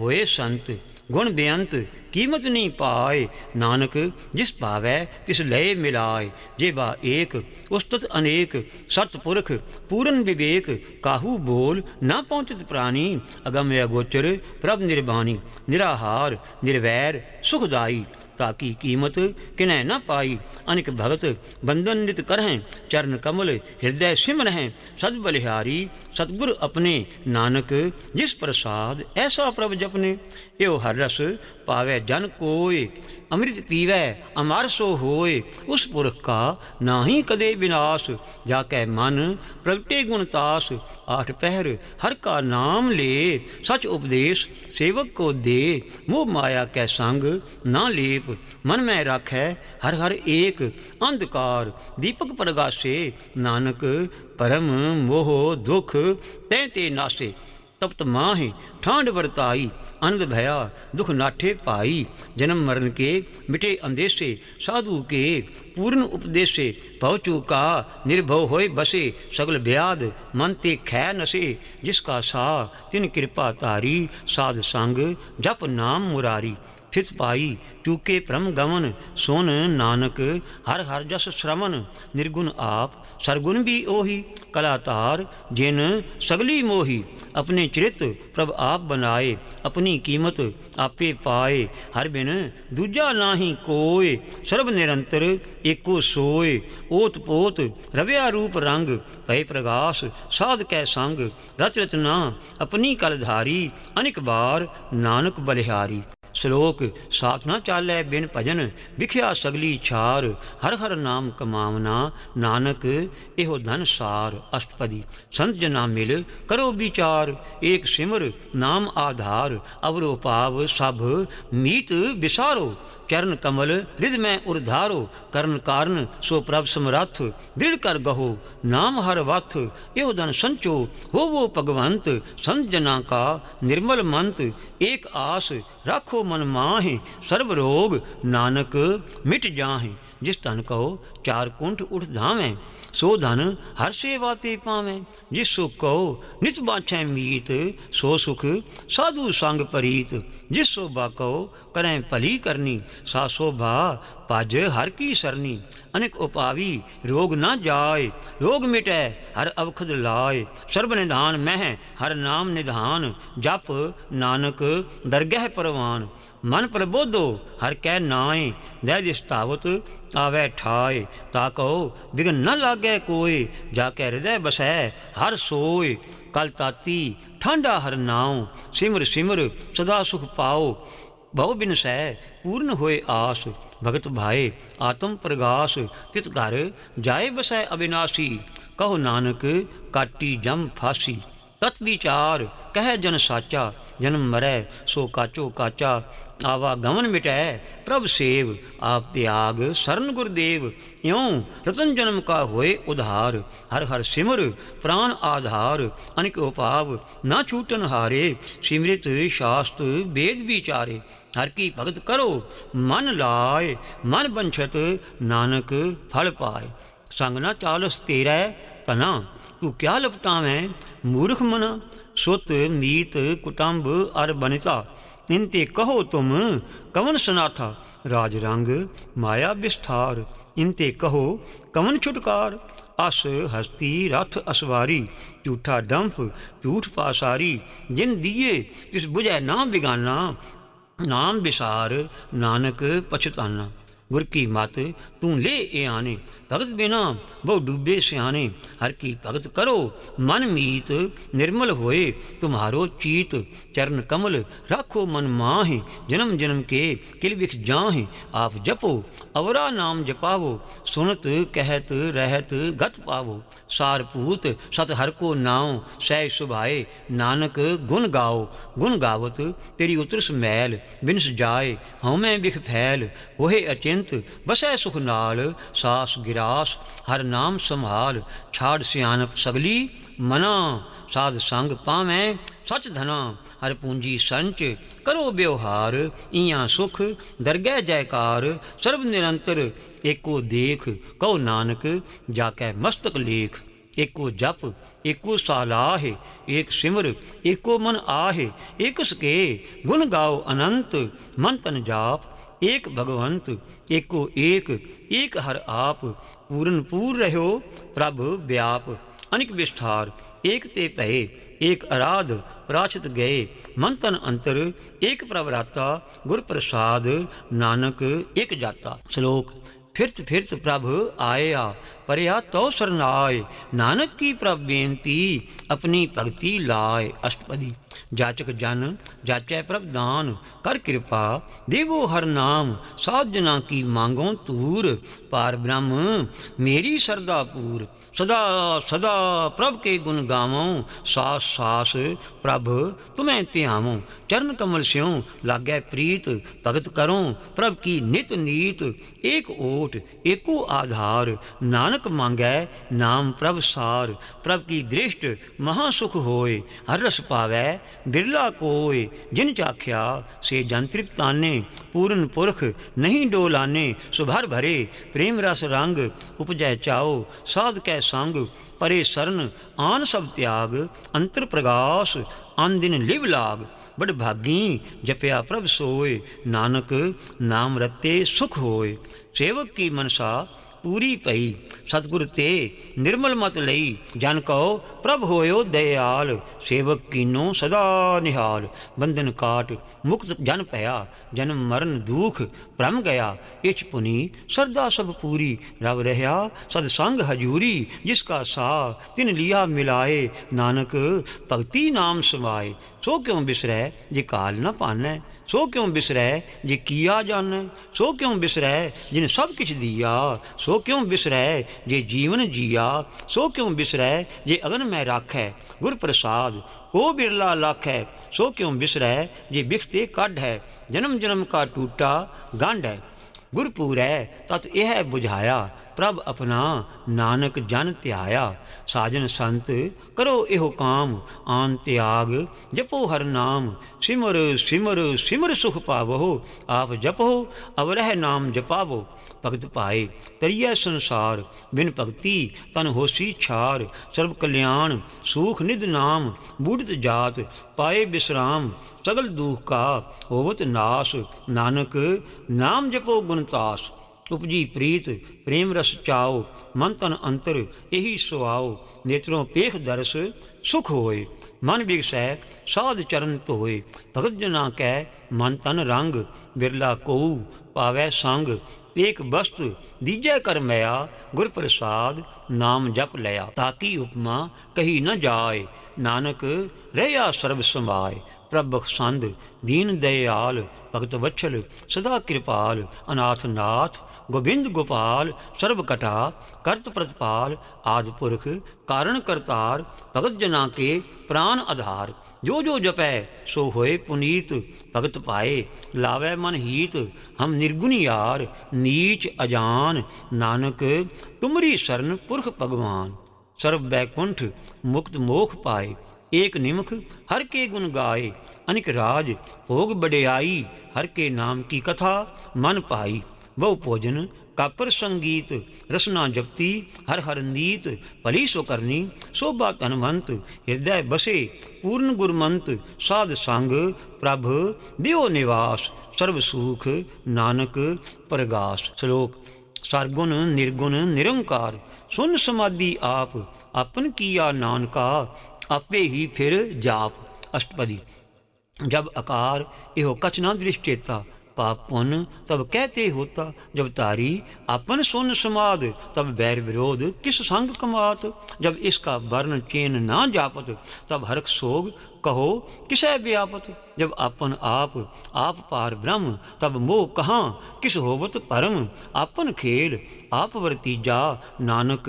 वोए संत गुण बेअंत कीमत नहीं पाए नानक जिस पावै तिस लय मिलाए जेबा एक उस्तत अनेक सतपुरख पूर्ण विवेक काहू बोल ना पहुँचत प्राणी अगम्य गोचर प्रभ निर्वाणी निराहार निर्वैर सुखदाई ताकि कीमत किनै न पाई अनिक भगत बंधन नित करहें चरण कमल हृदय सिम रहें सद बलिहारी सतगुर अपने नानक जिस प्रसाद ऐसा प्रभ जपने यो हर रस पावे जन कोय अमृत पीवै अमर सो होय उस पुरख का ना ही कदे विनाश जाके मन प्रगटे गुणतास आठ पहर हर का नाम ले सच उपदेश सेवक को दे मोह माया कै संग ना लेप मन में रख है हर हर एक अंधकार दीपक प्रगासे नानक परम मोह दुख तय ते नासे तप्त माह ठांड वरताई आनंद भया दुख नाठे पाई जन्म मरण के मिटे अंदेशे साधु के पूर्ण उपदेश से का निर्भव होय बसे सगल ब्याद मन ते खै नसे जिसका सा तिन कृपा तारी साध संग जप नाम मुरारी स्थित पाई चूके परम गमन सुन नानक हर हर जस श्रवण निर्गुण आप सरगुण भी ओही कलातार जिन सगली मोही अपने चरित प्रभ आप बनाए अपनी कीमत आपे पाए हर बिन दूजा नाही कोय सर्व निरंतर एको सोय ओत पोत रव्या रूप रंग भय प्रगास साध कै संग रच रचना अपनी कलधारी अनेक बार नानक बलिहारी ਸ਼ਲੋਕ ਸਾਥ ਨਾ ਚਾਲੈ ਬਿਨ ਭਜਨ ਵਿਖਿਆ ਸਗਲੀ ਛਾਰ ਹਰ ਹਰ ਨਾਮ ਕਮਾਵਨਾ ਨਾਨਕ ਇਹੋ ਧਨ ਸਾਰ ਅਸ਼ਟਪਦੀ ਸੰਤ ਜਨਾ ਮਿਲ ਕਰੋ ਵਿਚਾਰ ਏਕ ਸਿਮਰ ਨਾਮ ਆਧਾਰ ਅਵਰੋ ਪਾਵ ਸਭ ਮੀਤ ਵਿਸਾਰੋ चरण कमल हृदय में उर्धारो कर्ण कारण सो प्रभ समरथ दृढ़ कर गहो नाम हर वथ यो धन संचो हो वो भगवंत संत जना का निर्मल मंत एक आस राखो मन माहि सर्व रोग नानक मिट जाहि जिस धन कहो चार कुंठ उठ धामै सो धन हर सेवा ते पावै जिस सुख कहो नित बाछ मीत सो सुख साधु संग परीत जिस शोभा कहो करें भली करनी सा शोभा ਭਾਜੇ ਹਰ ਕੀ ਸਰਨੀ ਅਨੇਕ ਉਪਾਵੀ ਰੋਗ ਨਾ ਜਾਏ ਰੋਗ ਮਿਟੈ ਹਰ ਅਵਖਦ ਲਾਏ ਸਰਬ ਨਿਧਾਨ ਮਹਿ ਹਰ ਨਾਮ ਨਿਧਾਨ ਜਪ ਨਾਨਕ ਦਰਗਹਿ ਪਰਵਾਨ ਮਨ ਪ੍ਰਬੋਧੋ ਹਰ ਕੈ ਨਾਏ ਜਿਸ ਤਾਵਤ ਆਵੇ ਠਾਏ ਤਾ ਕਹੋ ਬਿਗਨ ਨ ਲਾਗੇ ਕੋਈ ਜਾ ਕੇ ਹਿਰਦੈ ਬਸੈ ਹਰ ਸੋਏ ਕਲ ਤਾਤੀ ਠੰਡਾ ਹਰ ਨਾਉ ਸਿਮਰ ਸਿਮਰ ਸਦਾ ਸੁਖ ਪਾਓ ਬਹੁ ਬਿਨਸੈ ਪੂਰਨ ਹੋਏ ਆਸ भगत भाए आत्म प्रगास कित घर जाय बसै अविनाशी कहो नानक काटी जम फांसी तत् विचार कह जन साचा जन्म मरै सो काचो काचा आवा गमन मिटै प्रभ सेव आप त्याग शरण गुरुदेव इं रतन जन्म का होए उधार हर हर सिमर प्राण आधार अनिक उपाव न छूटन हारे सिमृत शास्त्र वेद विचारे हर की भगत करो मन लाए मन बंशत नानक फल पाए संग न चालस तेरह तना तू क्या लपटाव मूर्ख मन सुत मीत कुटुंब और बनिता इनते कहो तुम कवन सनाथा राज रंग माया विस्थार इनते कहो कवन छुटकार अस हस्ती रथ असवारी झूठा डंफ झूठ पासारी जिन दिए तिस बुझै ना बिगाना नाम विसार नानक पछताना गुर की मात तू ले ए आने भगत बिना बहु डूबे सियाने हर की भगत करो मन मीत निर्मल होए तुम्हारो चीत चरण कमल राखो मन माह जन्म जन्म के किल बिख जाह आप जपो अवरा नाम जपावो सुनत कहत रहत गत पावो सारपूत सत हर को नाओ सह सुभाए नानक गुन गाओ गुन गावत तेरी उतरस मैल बिनस जाए हमें बिख फैल वोहे अचेन ਬੇਅੰਤ ਬਸੈ ਸੁਖ ਨਾਲ ਸਾਸ ਗਿਰਾਸ ਹਰ ਨਾਮ ਸੰਭਾਲ ਛਾੜ ਸਿਆਣਪ ਸਗਲੀ ਮਨਾ ਸਾਧ ਸੰਗ ਪਾਵੇਂ ਸਚ ਧਨਾ ਹਰ ਪੂੰਜੀ ਸੰਚ ਕਰੋ ਵਿਵਹਾਰ ਈਆਂ ਸੁਖ ਦਰਗਹਿ ਜੈਕਾਰ ਸਰਬ ਨਿਰੰਤਰ ਏਕੋ ਦੇਖ ਕਉ ਨਾਨਕ ਜਾ ਕੈ ਮਸਤਕ ਲੇਖ ਏਕੋ ਜਪ ਏਕੋ ਸਾਲਾਹ ਏਕ ਸਿਮਰ ਏਕੋ ਮਨ ਆਹ ਏਕਸ ਕੇ ਗੁਣ ਗਾਓ ਅਨੰਤ ਮਨ ਤਨ ਜਾਪ एक भगवंत एको एक एक हर आप पूर्ण पूर रहो प्रभ व्याप अनिक विस्तार एक ते पहे एक आराध प्राचित गए मंथन अंतर एक प्रवराता गुर प्रसाद नानक एक जाता श्लोक फिरत तो- फिरत तो प्रभ आया परया तो शरणाय नानक की प्रभ बेनती अपनी भक्ति लाए अष्टपदी जाचक जन जाचय प्रभ दान कर कृपा देवो हर नाम साधना की मांगो तूर पार ब्रह्म मेरी श्रद्धा पूर सदा सदा प्रभ के गुण गावऊं सास सास प्रभ तुम्हें त्याव चरण कमल स्यों लागै प्रीत भगत करो प्रभ की नित नीत एक ओट एको आधार नानक मांगै नाम प्रभ सार प्रभ की दृष्ट महासुख होए हर रस पावै बिरला कोय जिन चाख्या से जन पूर्ण पुरख नहीं डोलाने सुभर भरे प्रेम रस रंग उपजय चाओ साध कै संग परे शरण आन सब त्याग अंतर प्रगास आन दिन लिव लाग बड़ भागी जपया प्रभ सोय नानक नाम रते सुख होय सेवक की मनसा पूरी पई सतगुर ते निर्मल मत लई जन कहो प्रभ होयो दयाल सेवक कीनो सदा निहाल बंधन काट मुक्त जन पया ਜਨਮ ਮਰਨ ਦੁਖ ਭ੍ਰਮ ਗਿਆ ਇਚ ਪੁਨੀ ਸਰਦਾ ਸਭ ਪੂਰੀ ਰਵ ਰਹਾ ਸਦ ਸੰਗ ਹਜੂਰੀ ਜਿਸ ਕਾ ਸਾ ਤਿਨ ਲਿਆ ਮਿਲਾਏ ਨਾਨਕ ਭਗਤੀ ਨਾਮ ਸਮਾਏ ਸੋ ਕਿਉ ਬਿਸਰੈ ਜੇ ਕਾਲ ਨ ਪਾਨੈ ਸੋ ਕਿਉ ਬਿਸਰੈ ਜੇ ਕੀਆ ਜਾਣੈ ਸੋ ਕਿਉ ਬਿਸਰੈ ਜਿਨ ਸਭ ਕਿਛ ਦੀਆ ਸੋ ਕਿਉ ਬਿਸਰੈ ਜੇ ਜੀਵਨ ਜੀਆ ਸੋ ਕਿਉ ਬਿਸਰੈ ਜੇ ਅਗਨ ਮੈਂ ਰਾਖੈ ਗੁਰ ਪ੍ਰਸਾਦ को बिरला लख है सो क्यों बिसर है जे बिखते काढ़ है जन्म जन्म का टूटा गांड है गुरपुर है तत् तो यह बुझाया ਪ੍ਰਭ ਆਪਣਾ ਨਾਨਕ ਜਨ ਧਿਆਇਆ ਸਾਜਨ ਸੰਤ ਕਰੋ ਇਹੋ ਕਾਮ ਆਨ ਤਿਆਗ ਜਪੋ ਹਰ ਨਾਮ ਸਿਮਰ ਸਿਮਰ ਸਿਮਰ ਸੁਖ ਪਾਵੋ ਆਪ ਜਪੋ ਅਵਰਹ ਨਾਮ ਜਪਾਵੋ ਭਗਤ ਪਾਏ ਤਰੀਏ ਸੰਸਾਰ ਬਿਨ ਭਗਤੀ ਤਨ ਹੋਸੀ ਛਾਰ ਸਰਬ ਕਲਿਆਣ ਸੁਖ ਨਿਧ ਨਾਮ ਬੂੜਤ ਜਾਤ ਪਾਏ ਬਿਸਰਾਮ ਸਗਲ ਦੁਖ ਕਾ ਹੋਵਤ ਨਾਸ ਨਾਨਕ ਨਾਮ ਜਪੋ ਗੁਣਤਾਸ उपजी प्रीत प्रेम रस चाओ मन तन अंतर यही सुहाओ नेत्रों पेख दर्श सुख होए मन बिकसै साध चरण तो होए भगत जना कह मन तन रंग बिरला कोऊ पावै संग एक वस्त दीजै कर मया गुर प्रसाद नाम जप लया ताकि उपमा कही न जाए नानक रहया सर्व समाय ਪ੍ਰਭ ਬਖਸ਼ੰਦ ਦੀਨ ਦਇਆਲ ਭਗਤ ਵਛਲ ਸਦਾ ਕਿਰਪਾਲ ਅਨਾਥ ਨਾਥ गोविंद गोपाल सर्वकटा कर्त प्रतपाल आदि पुरुष कारण करतार भगत जना के प्राण आधार जो जो जपै सो होए पुनीत भगत पाए लावै मन हित हम निर्गुण यार नीच अजान नानक तुमरी शरण पुरख भगवान सर्व वैकुंठ मुक्त मोख पाए एक निमुख हर के गुण गाए अनिक राज भोग बड़े आई हर के नाम की कथा मन पाई बहुभोजन भोजन कापर संगीत रसना जगती हर हरंदीत भली सो करनी शोभा तनवंत हृदय बसे पूर्ण गुरमंत साध संग प्रभ दियो निवास सर्व सुख नानक प्रगास श्लोक सरगुण निर्गुण निरंकार सुन समाधि आप अपन किया नानका आपे ही फिर जाप अष्टपदी जब आकार एहो कचना दृष्टेता पापन तब कहते होता जब तारी अपन सुन समाद तब वैर विरोध किस संग कमात जब इसका वर्ण चेन ना जापत तब हरक सोग कहो किसे व्यापत जब अपन आप आप पार ब्रह्म तब मोह कहाँ किस होवत परम आपन खेल आप वर्तीजा नानक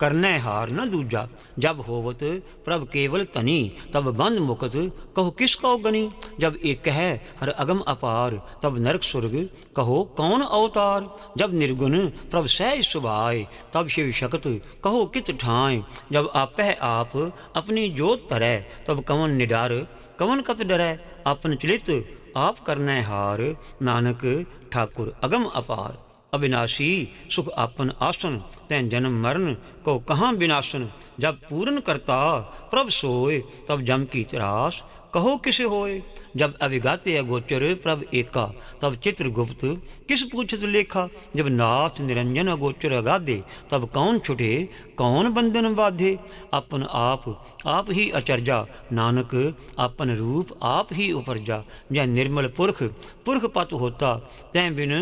करने हार न दूजा जब होवत प्रभ केवल तनी तब बंद मुकत कहो किस कहो गनी जब एक है हर अगम अपार तब नरक स्वर्ग कहो कौन अवतार जब निर्गुण प्रभ सह सुभाय तब शिव शकत कहो कित ठाए जब आप आप अपनी जोत तरह तब कवन निडार कवन कत डरै अपन चलित आप करना है हार नानक ठाकुर अगम अपार अविनाशी सुख अपन आसन तैं जन्म मरण को कहाँ विनाशन जब पूर्ण करता प्रभ सोए तब जम की त्रास कहो किस होए जब अविगाते अगोचर प्रभ एका तब चित्रगुप्त किस पूछत लेखा जब नाथ निरंजन अगोचर अगाधे तब कौन छुटे कौन बंधन बाधे अपन आप आप ही अचरजा नानक अपन रूप आप ही उपरजा जय निर्मल पुरख पुरख पत होता तै बिन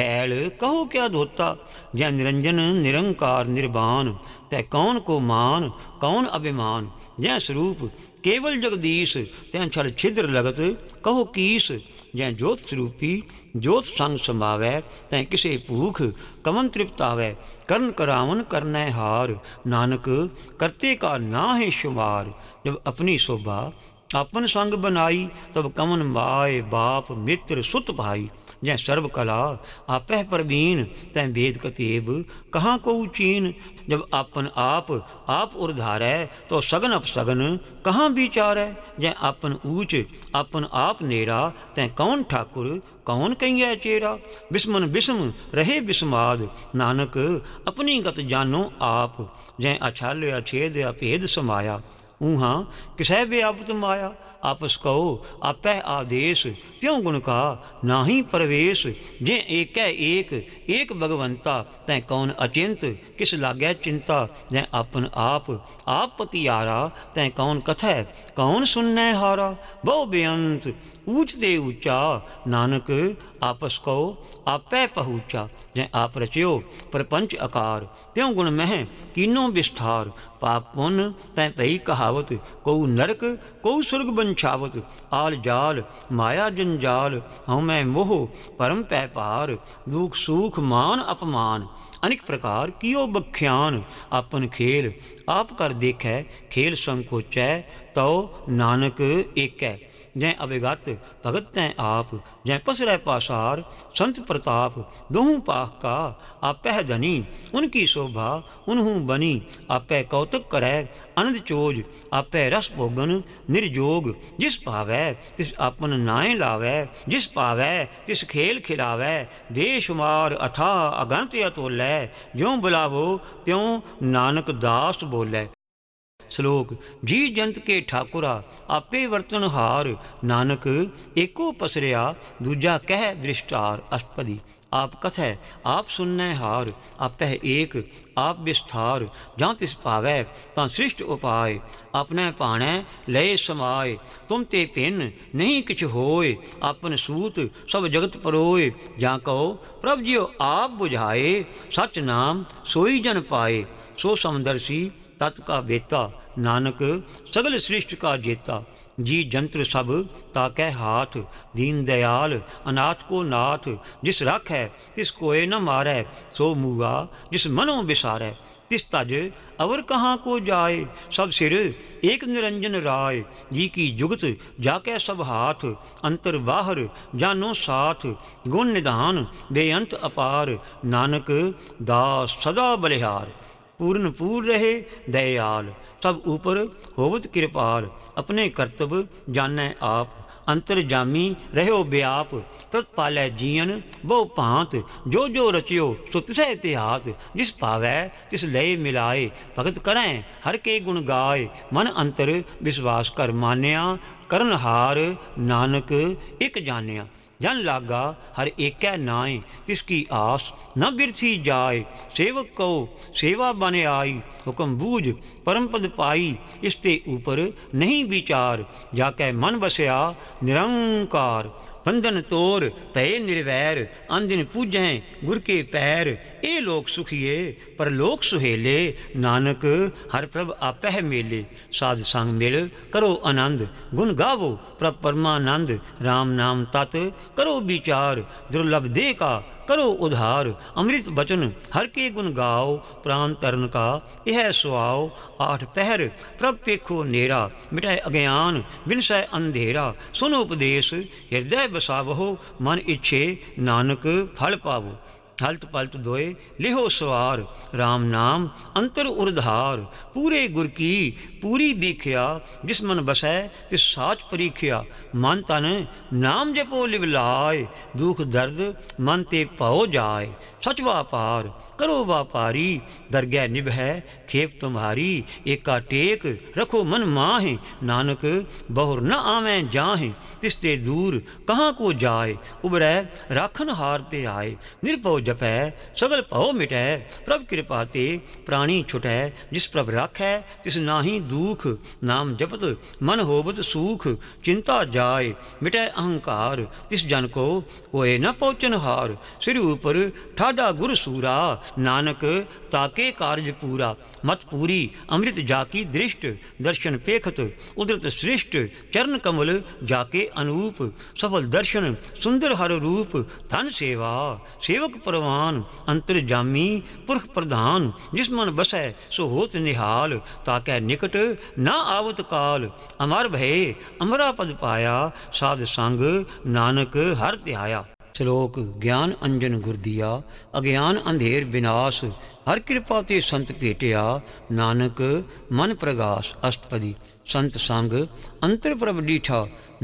मैल कहो क्या धोता जय निरंजन निरंकार निर्वाण तय कौन को मान कौन अभिमान जय स्वरूप ਕੇਵਲ ਜਗਦੀਸ਼ ਤੈਨ ਛਲ ਛਿਦਰ ਲਗਤ ਕਹੋ ਕੀਸ ਜੈ ਜੋਤ ਸਰੂਪੀ ਜੋਤ ਸੰਗ ਸਮਾਵੈ ਤੈ ਕਿਸੇ ਭੂਖ ਕਮਨ ਤ੍ਰਿਪਤ ਆਵੈ ਕਰਨ ਕਰਾਵਨ ਕਰਨੈ ਹਾਰ ਨਾਨਕ ਕਰਤੇ ਕਾ ਨਾ ਹੈ ਸ਼ੁਮਾਰ ਜਬ ਆਪਣੀ ਸੋਭਾ ਆਪਨ ਸੰਗ ਬਨਾਈ ਤਬ ਕਮਨ ਮਾਏ ਬਾਪ ਮਿੱਤਰ ਸੁਤ ਭਾਈ ਜੈ ਸਰਬ ਕਲਾ ਆਪਹਿ ਪਰਬੀਨ ਤੈ ਵੇਦ ਕਤੇਬ ਕਹਾ ਕੋ ਉਚੀਨ ਜਬ ਆਪਨ ਆਪ ਆਪ ਉਰਧਾਰ ਹੈ ਤੋ ਸਗਨ ਅਪਸਗਨ ਕਹਾਂ ਵਿਚਾਰ ਹੈ ਜੇ ਆਪਨ ਊਚ ਆਪਨ ਆਪ ਨੇੜਾ ਤੈ ਕੌਣ ਠਾਕੁਰ ਕੌਣ ਕਈਐ ਚੇਰਾ ਬਿਸਮਨ ਬਿਸਮ ਰਹੇ ਬਿਸਮਾਦ ਨਾਨਕ ਆਪਣੀ ਗਤ ਜਾਨੋ ਆਪ ਜੇ ਅਛਾਲਿਆ ਛੇਦ ਅਪੇਦ ਸਮਾਇਆ ਉਹਾਂ ਕਿਸੈ ਵਿਆਪਤ ਮਾਇਆ अपस्कौ अपह आदेश त्यों गुण का ना ही प्रवेश जे एक एक एक भगवंता तै कौन अचिंत किस लागै चिंता जै अपन आप आप पतियारा तै कौन कथै कौन सुनने हारा बहु बेअंत ਊਚ ਦੇ ਊਚਾ ਨਾਨਕ ਆਪਸ ਕਉ ਆਪੈ ਪਹੂਚਾ ਜੈ ਆਪ ਰਚਿਓ ਪਰਪੰਚ ਆਕਾਰ ਤਿਉ ਗੁਣ ਮਹਿ ਕੀਨੋ ਵਿਸਥਾਰ ਪਾਪ ਪੁੰਨ ਤੈ ਭਈ ਕਹਾਵਤ ਕਉ ਨਰਕ ਕਉ ਸੁਰਗ ਬੰਛਾਵਤ ਆਲ ਜਾਲ ਮਾਇਆ ਜੰਜਾਲ ਹਉ ਮੈਂ ਮੋਹ ਪਰਮ ਪੈ ਪਾਰ ਦੁਖ ਸੁਖ ਮਾਨ ਅਪਮਾਨ ਅਨੇਕ ਪ੍ਰਕਾਰ ਕੀਓ ਬਖਿਆਨ ਆਪਨ ਖੇਲ ਆਪ ਕਰ ਦੇਖੈ ਖੇਲ ਸੰਕੋਚੈ ਤਉ ਨਾਨਕ ਏਕੈ ਜੈ ਅਵਿਗਤ ਭਗਤ ਤੈ ਆਪ ਜੈ ਪਸਰੇ ਪਾਸਾਰ ਸੰਤ ਪ੍ਰਤਾਪ ਦੋਹੂ ਪਾਖ ਕਾ ਆਪਹਿ ਧਨੀ ਉਨਕੀ ਸ਼ੋਭਾ ਉਨਹੂ ਬਨੀ ਆਪੇ ਕੌਤਕ ਕਰੈ ਅਨੰਦ ਚੋਜ ਆਪੇ ਰਸ ਭੋਗਨ ਨਿਰਜੋਗ ਜਿਸ ਭਾਵੈ ਤਿਸ ਆਪਨ ਨਾਇ ਲਾਵੈ ਜਿਸ ਭਾਵੈ ਤਿਸ ਖੇਲ ਖਿਲਾਵੈ ਬੇਸ਼ੁਮਾਰ ਅਥਾ ਅਗਣਤ ਅਤੋਲੈ ਜਿਉ ਬੁਲਾਵੋ ਤਿਉ ਨਾਨਕ ਦਾਸ ਬੋਲੇ ਸ਼ਲੋਕ ਜੀ ਜੰਤ ਕੇ ਠਾਕੁਰਾ ਆਪੇ ਵਰਤਨ ਹਾਰ ਨਾਨਕ ਏਕੋ ਪਸਰਿਆ ਦੂਜਾ ਕਹਿ ਦ੍ਰਿਸ਼ਟਾਰ ਅਸ਼ਪਦੀ ਆਪ ਕਥੈ ਆਪ ਸੁਨੈ ਹਾਰ ਆਪਹਿ ਏਕ ਆਪ ਵਿਸਥਾਰ ਜਾਂ ਤਿਸ ਪਾਵੈ ਤਾਂ ਸ੍ਰਿਸ਼ਟ ਉਪਾਏ ਆਪਣੇ ਭਾਣੈ ਲੈ ਸਮਾਏ ਤੁਮ ਤੇ ਪਿੰਨ ਨਹੀਂ ਕਿਛ ਹੋਏ ਆਪਨ ਸੂਤ ਸਭ ਜਗਤ ਪਰੋਏ ਜਾਂ ਕਹੋ ਪ੍ਰਭ ਜੀਓ ਆਪ 부ਝਾਏ ਸਚ ਨਾਮ ਸੋਈ ਜਨ ਪਾਏ ਸੋ ਸੀ तत् का वेता नानक सगल सृष्ट का जेता जी जंत्र सब ताकै हाथ दीन दयाल अनाथ को नाथ जिस रख है तिस कोय न मारै सो मूआ जिस मनो बिसारै तिस तज अवर कहाँ को जाए सब सिर एक निरंजन राय जी की जुगत जाके सब हाथ अंतर बाहर जानो साथ गुण निधान बेअंत अपार नानक दास सदा बलिहार ਪੂਰਨ ਪੂਰ ਰਹੇ ਦਇਆਲ ਸਭ ਉਪਰ ਹੋਵਤ ਕਿਰਪਾਲ ਆਪਣੇ ਕਰਤਬ ਜਾਣੈ ਆਪ ਅੰਤਰ ਜਾਮੀ ਰਹਿਓ ਬਿਆਪ ਪਾਲੈ ਜੀਵਨ ਬਹੁ ਭਾਂਤ ਜੋ ਜੋ ਰਚਿਓ ਸੋ ਤਿਸੈ ਇਤਿਹਾਸ ਜਿਸ ਭਾਵੈ ਤਿਸ ਲਏ ਮਿਲਾਏ ਭਗਤ ਕਰੈ ਹਰ ਕੇ ਗੁਣ ਗਾਏ ਮਨ ਅੰਤਰ ਵਿਸ਼ਵਾਸ ਕਰ ਮਾਨਿਆ ਕਰਨ ਹਾਰ ਨਾਨਕ ਇਕ ਜਾਣਿਆ जन लागा हर एक नाय इसकी आस न बिरथी जाय सेवक कहो सेवा बने आई हुक्म बूझ परम पद पाई इसते ऊपर नहीं विचार जाके मन बसया निरंकार बंधन तोर पय निर्वैर अंदिन पूजें गुर के पैर ए लोक सुखिए पर लोक सुहेले नानक हर प्रभ आपह मेले साध संग मिल करो आनंद गुण गावो प्रभ परमानंद राम नाम तत् करो विचार दुर्लभ दे का करो उधार अमृत बचन हर के गुण गाओ प्राण तरन का यह सुहाओ आठ पहर प्रभ पेखो नेरा मिटाए अज्ञान बिनसय अंधेरा सुनो उपदेश हृदय बसावहो मन इच्छे नानक फल पावो ਹਲਤ ਪਲਤ ਧੋਏ ਲਿਹੋ ਸਵਾਰ RAM ਨਾਮ ਅੰਤਰ ਉਰਧਾਰ ਪੂਰੇ ਗੁਰ ਕੀ ਪੂਰੀ ਦੀਖਿਆ ਜਿਸ ਮਨ ਬਸੈ ਤੇ ਸਾਚ ਪਰੀਖਿਆ ਮਨ ਤਨ ਨਾਮ ਜਪੋ ਲਿਵ ਲਾਏ ਦੁਖ ਦਰਦ ਮਨ ਤੇ ਪਾਉ ਜਾਏ ਸਚ ਵਾਪਾਰ करो व्यापारी दरगह निभ है खेप तुम्हारी एका टेक रखो मन माह नानक बहुर न आवे जाह तिसते दूर कहाँ को जाए उबरै राखन हार ते आए निरपो जपै सगल भौ मिटै प्रभ कृपा ते प्राणी छुटै जिस प्रभ राख है तिस नाही दुख नाम जपत मन होबत सुख चिंता जाए मिटै अहंकार तिस जन को कोए न पहुँचन हार सिर ऊपर ठाडा गुर सूरा नानक ताके कार्य पूरा मत पूरी अमृत जाकी दृष्ट दर्शन पेखत उदृत श्रेष्ठ चरण कमल जाके अनूप सफल दर्शन सुंदर हर रूप धन सेवा सेवक परवान जामी पुरख प्रधान जिस मन बसै सो होत निहाल ताकै निकट ना आवत काल अमर भय अमरा पद पाया साध संग नानक हर त्याया ਸ਼ਲੋਕ ਗਿਆਨ ਅੰਜਨ ਗੁਰਦੀਆ ਅਗਿਆਨ ਅੰਧੇਰ ਵਿਨਾਸ਼ ਹਰ ਕਿਰਪਾ ਤੇ ਸੰਤ ਭੇਟਿਆ ਨਾਨਕ ਮਨ ਪ੍ਰਗਾਸ ਅਸ਼ਟਪਦੀ संत संग अंतर प्रभ डीठा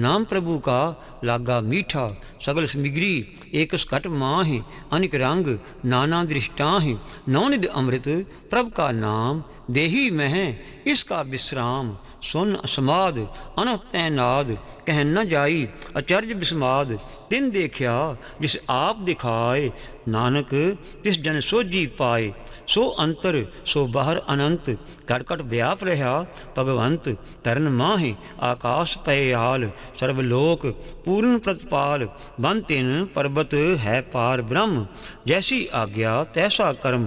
नाम प्रभु का लागा मीठा सगल समिगरी एक स्कट माह अनिक रंग नाना दृष्टाह नवनिध अमृत प्रभ का नाम देही मह इसका विश्राम सुन समाद अनह तैनाद कह न जाई अचरज बिस्माद तिन देखया जिस आप दिखाए नानक तिस जन सोजी पाए सो अंतर सो बाहर अनंत करकट व्याप रहा भगवंत तरन माहे आकाश पयाल सर्वलोक पूर्ण प्रतपाल बन तिन पर्वत है पार ब्रह्म जैसी आज्ञा तैसा कर्म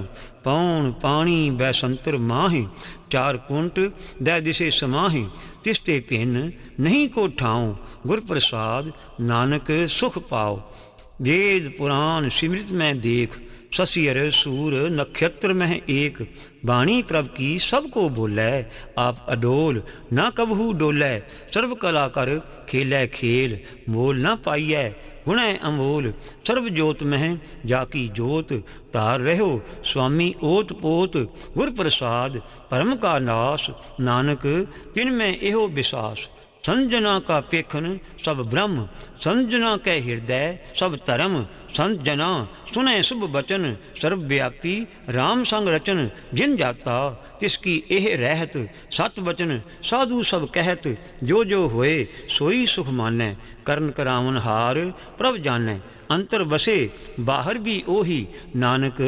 पौन पाणी वैसंतर माहे चार कुंट दै दिशे ਸਮਾਹੀ तिस्ते ਤੇ नहीं को ठाओ ਠਾਉ ਗੁਰ ਪ੍ਰਸਾਦ ਨਾਨਕ वेद पुराण सिमृत मैं देख ससियर सूर नक्षत्र में एक बाणी प्रभ की सबको बोलै आप अडोल न कबहू डोलै सर्व कला कर खेलै खेल बोल ना पाइय ਗੁਣੈ ਅਮੂਲ ਸਰਬ ਜੋਤ ਮਹਿ ਜਾ ਕੀ ਜੋਤ ਧਾਰ ਰਹਿਓ ਸੁਆਮੀ ਓਤ ਪੋਤ ਗੁਰ ਪ੍ਰਸਾਦ ਪਰਮ ਕਾ ਨਾਸ ਨਾਨਕ ਤਿਨ ਮੈਂ ਇਹੋ ਵਿਸਾਸ संजना का पेखन सब ब्रह्म संजना के हृदय सब धर्म संत जना सुने शुभ बचन सर्वव्यापी राम संग रचन जिन जाता तिसकी एह रहत सत बचन साधु सब कहत जो जो होए सोई सुख मानै ਕਰਨ करावन हार प्रभ ਜਾਣੈ अंतर बसे बाहर भी ओही नानक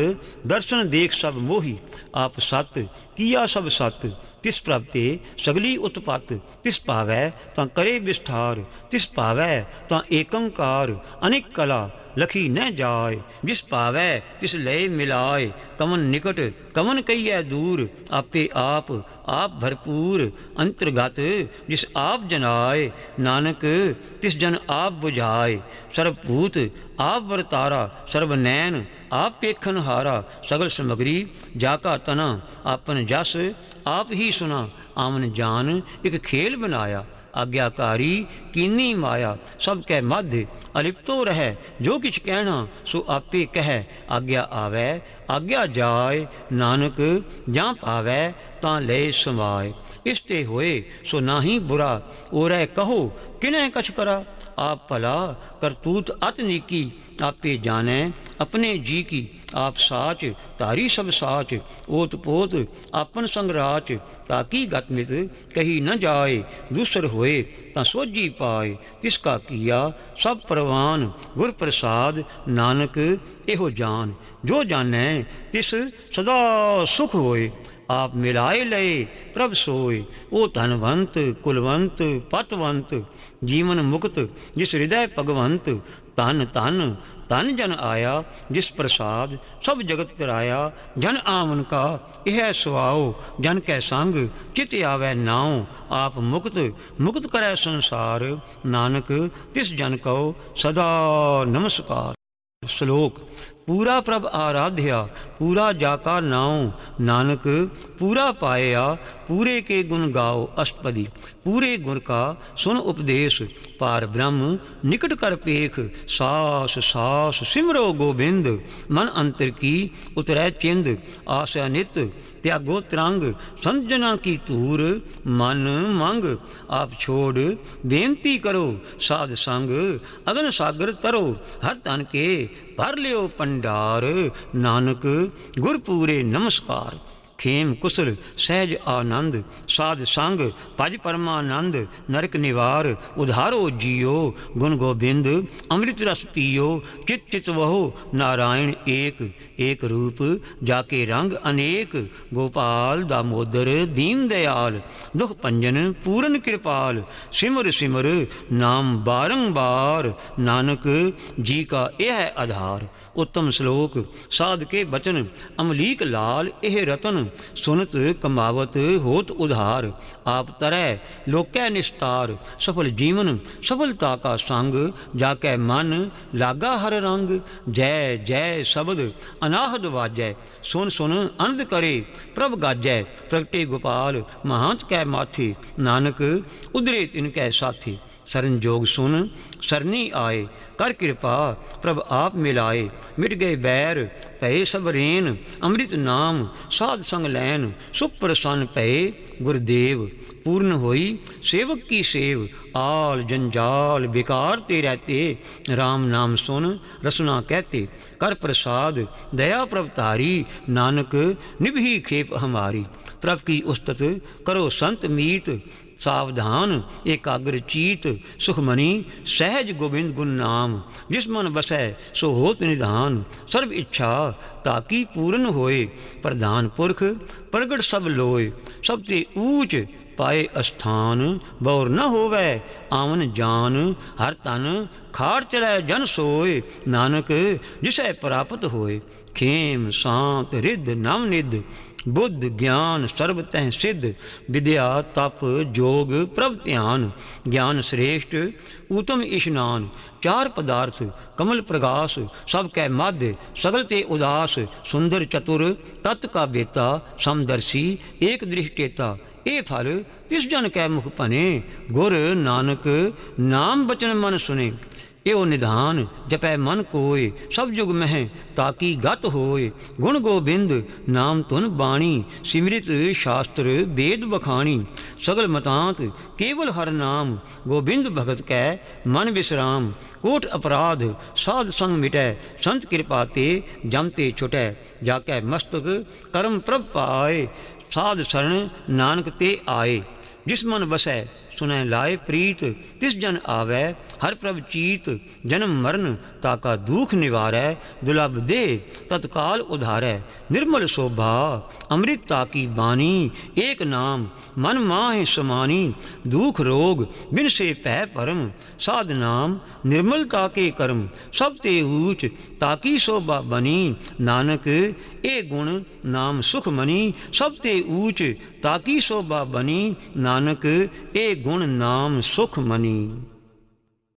दर्शन देख सब मोही आप सत किया सब ਸਤ ਤਿਸ ਪ੍ਰਾਪਤੇ ਸਗਲੀ ਉਤਪਤ ਤਿਸ ਭਾਵੈ ਤਾਂ ਕਰੇ ਵਿਸਥਾਰ ਤਿਸ ਭਾਵੈ ਤਾਂ ਏਕੰਕਾਰ ਅਨੇਕ ਕਲਾ ਲਖੀ ਨਾ ਜਾਏ ਜਿਸ ਭਾਵੈ ਤਿਸ ਲੈ ਮਿਲਾਏ ਕਮਨ ਨਿਕਟ ਕਮਨ ਕਈਐ ਦੂਰ ਆਪੇ ਆਪ ਆਪ ਭਰਪੂਰ ਅੰਤਰਗਤ ਜਿਸ ਆਪ ਜਨਾਏ ਨਾਨਕ ਤਿਸ ਜਨ ਆਪ 부ਝਾਏ ਸਰਬ ਭੂਤ ਆਪ ਵਰਤਾਰਾ ਸਰਬ ਨੈਣ ਆਪ ਵੇਖਣ ਹਾਰਾ ਸਗਲ ਸਮਗਰੀ ਜਾ ਕਾ ਤਨ ਆਪਨ ਜਸ ਆਪ ਹੀ ਸੁਨਾ ਆਮਨ ਜਾਨ ਇੱਕ ਖੇਲ ਬਨਾਇਆ ਆਗਿਆਕਾਰੀ ਕੀਨੀ ਮਾਇਆ ਸਭ ਕੈ ਮੱਧ ਅਲਿਪਤੋ ਰਹੇ ਜੋ ਕਿਛ ਕਹਿਣਾ ਸੋ ਆਪੇ ਕਹਿ ਆਗਿਆ ਆਵੇ ਆਗਿਆ ਜਾਏ ਨਾਨਕ ਜਾਂ ਪਾਵੇ ਤਾਂ ਲੈ ਸਮਾਏ ਇਸਤੇ ਹੋਏ ਸੋ ਨਾਹੀ ਬੁਰਾ ਔਰ ਕਹੋ ਕਿਨੇ ਕਛ ਕਰਾ आप भला करतूत अत निकी आपे जाने अपने जी की आप साच तारी सब साच ओत पोत अपन संग्राच ताकि गतमित कही न जाए दूसर होए ता पाए तिसका किया सब प्रवान गुर प्रसाद नानक एहो जान जो जानै तिस सदा सुख होए ਆਪ ਮਿਲਾਏ ਲਏ ਪ੍ਰਭ ਸੋਏ ਉਹ ਧਨਵੰਤ ਕੁਲਵੰਤ ਪਤਵੰਤ ਜੀਵਨ ਮੁਕਤ ਜਿਸ ਹਿਰਦੈ ਭਗਵੰਤ ਤਨ ਤਨ ਤਨ ਜਨ ਆਇਆ ਜਿਸ ਪ੍ਰਸਾਦ ਸਭ ਜਗਤ ਤਰਾਇਆ ਜਨ ਆਮਨ ਕਾ ਇਹ ਸੁਆਓ ਜਨ ਕੈ ਸੰਗ ਚਿਤ ਆਵੈ ਨਾਉ ਆਪ ਮੁਕਤ ਮੁਕਤ ਕਰੈ ਸੰਸਾਰ ਨਾਨਕ ਤਿਸ ਜਨ ਕਉ ਸਦਾ ਨਮਸਕਾਰ ਸ਼ਲੋਕ ਪੂਰਾ ਪ੍ਰਭ ਆਰਾਧਿਆ ਪੂਰਾ ਜਾਕਾ ਨਾਉ ਨਾਨਕ ਪੂਰਾ ਪਾਇਆ ਪੂਰੇ ਕੇ ਗੁਣ ਗਾਓ ਅਸ਼ਟਪਦੀ ਪੂਰੇ ਗੁਰ ਕਾ ਸੁਨ ਉਪਦੇਸ਼ ਪਾਰ ਬ੍ਰਹਮ ਨਿਕਟ ਕਰ ਪੇਖ ਸਾਸ ਸਾਸ ਸਿਮਰੋ ਗੋਬਿੰਦ ਮਨ ਅੰਤਰ ਕੀ ਉਤਰੈ ਚਿੰਦ ਆਸ ਅਨਿਤ ਤਿਆਗੋ ਤਰੰਗ ਸੰਜਨਾ ਕੀ ਧੂਰ ਮਨ ਮੰਗ ਆਪ ਛੋੜ ਬੇਨਤੀ ਕਰੋ ਸਾਧ ਸੰਗ ਅਗਨ ਸਾਗਰ ਤਰੋ ਹਰ ਤਨ ਕੇ ਭਰ ਲਿਓ ਪੰਡਾਰ ਨਾਨਕ ਗੁਰਪੂਰੇ ਨਮਸਕਾਰ ਖੇਮ ਕੁਸਲ ਸਹਿਜ ਆਨੰਦ ਸਾਧ ਸੰਗ ਭਜ ਪਰਮਾਨੰਦ ਨਰਕ ਨਿਵਾਰ ਉਧਾਰੋ ਜੀਓ ਗੁਣ ਗੋਬਿੰਦ ਅੰਮ੍ਰਿਤ ਰਸ ਪੀਓ ਚਿਤ ਚਿਤ ਵਹੁ ਨਾਰਾਇਣ ਏਕ ਏਕ ਰੂਪ ਜਾ ਕੇ ਰੰਗ ਅਨੇਕ ਗੋਪਾਲ ਦਾ ਮੋਦਰ ਦੀਨ ਦਿਆਲ ਦੁਖ ਪੰਜਨ ਪੂਰਨ ਕਿਰਪਾਲ ਸਿਮਰ ਸਿਮਰ ਨਾਮ ਬਾਰੰਬਾਰ ਨਾਨਕ ਜੀ ਕਾ ਇਹ ਹੈ ਆਧਾਰ उत्तम श्लोक साध के बचन अमलीक लाल एह रतन सुनत कमावत होत उधार आप तरह लोकै निस्तार सफल जीवन सफलता का संग जाकै मन लागा हर रंग जय जय शबद अनाहद वाजय सुन सुन अनद करे प्रभ गाजै प्रगटे गोपाल महांत कै माथी नानक उदरे तिन कै साथी ਸਰਨ ਜੋਗ ਸੁਨ ਸਰਨੀ ਆਏ ਕਰ ਕਿਰਪਾ ਪ੍ਰਭ ਆਪ ਮਿਲਾਏ ਮਿਟ ਗਏ ਬੈਰ ਭਏ ਸਭ ਰੇਨ ਅੰਮ੍ਰਿਤ ਨਾਮ ਸਾਧ ਸੰਗ ਲੈਨ ਸੁਖ ਪ੍ਰਸੰਨ ਭਏ ਗੁਰਦੇਵ पूर्ण होई सेवक की सेव आल जंजाल बेकार ते रहते राम नाम सुन रसना कहते कर प्रसाद दया प्रवतारी नानक निभी खेप हमारी प्रभ की उस्तत करो संत मीत सावधान एकाग्र चीत सुखमणि सहज गोविंद गुण नाम जिस मन बसै सो होत निधान सर्व इच्छा ताकि पूर्ण होए प्रधान पुरख प्रगट सब लोय सबसे ऊच पाए अस्थान बौर न होवै आवन जान हर तन खाड़ चलै जन सोय नानक जिसे प्राप्त होए खेम शांत रिद्ध निध बुद्ध ज्ञान सर्वतः सिद्ध विद्या तप योग प्रभ ध्यान ज्ञान श्रेष्ठ उत्तम इशनान चार पदार्थ कमल प्रकाश सब कै मध्य सगल ते उदास सुंदर चतुर तत् का बेता समदर्शी एक दृष्टेता ए फल तिस जन कै मुख पने गुर नानक नाम बचन मन सुने यो निधान जपै मन कोय सब युग मह ताकि गत होय गुण गोबिंद नाम तुन बाणी सिमृत शास्त्र वेद बखाणी सगल मतांत केवल हर नाम गोबिंद भगत कै मन विश्राम कोट अपराध साध संग मिटै संत कृपा ते जमते छुटै जाकै मस्तक कर्म प्रभ पाए साध शरण नानक ते आए जिस मन बसै सुनय लाए प्रीत तिस जन आवै हर प्रभ चीत जन्म मरण ताका दूख निवारै दुलभ दे तत्काल उधारै निर्मल शोभा अमृत ताकी बानी एक नाम मन माह समानी दूख रोग बिन से पह परम साध नाम निर्मल ताके कर्म सब ते ऊच ताकी शोभा बनी नानक ए गुण नाम सुख मनी सब ते ऊच ताकी शोभा बनी नानक ए गुण नाम सुख मनी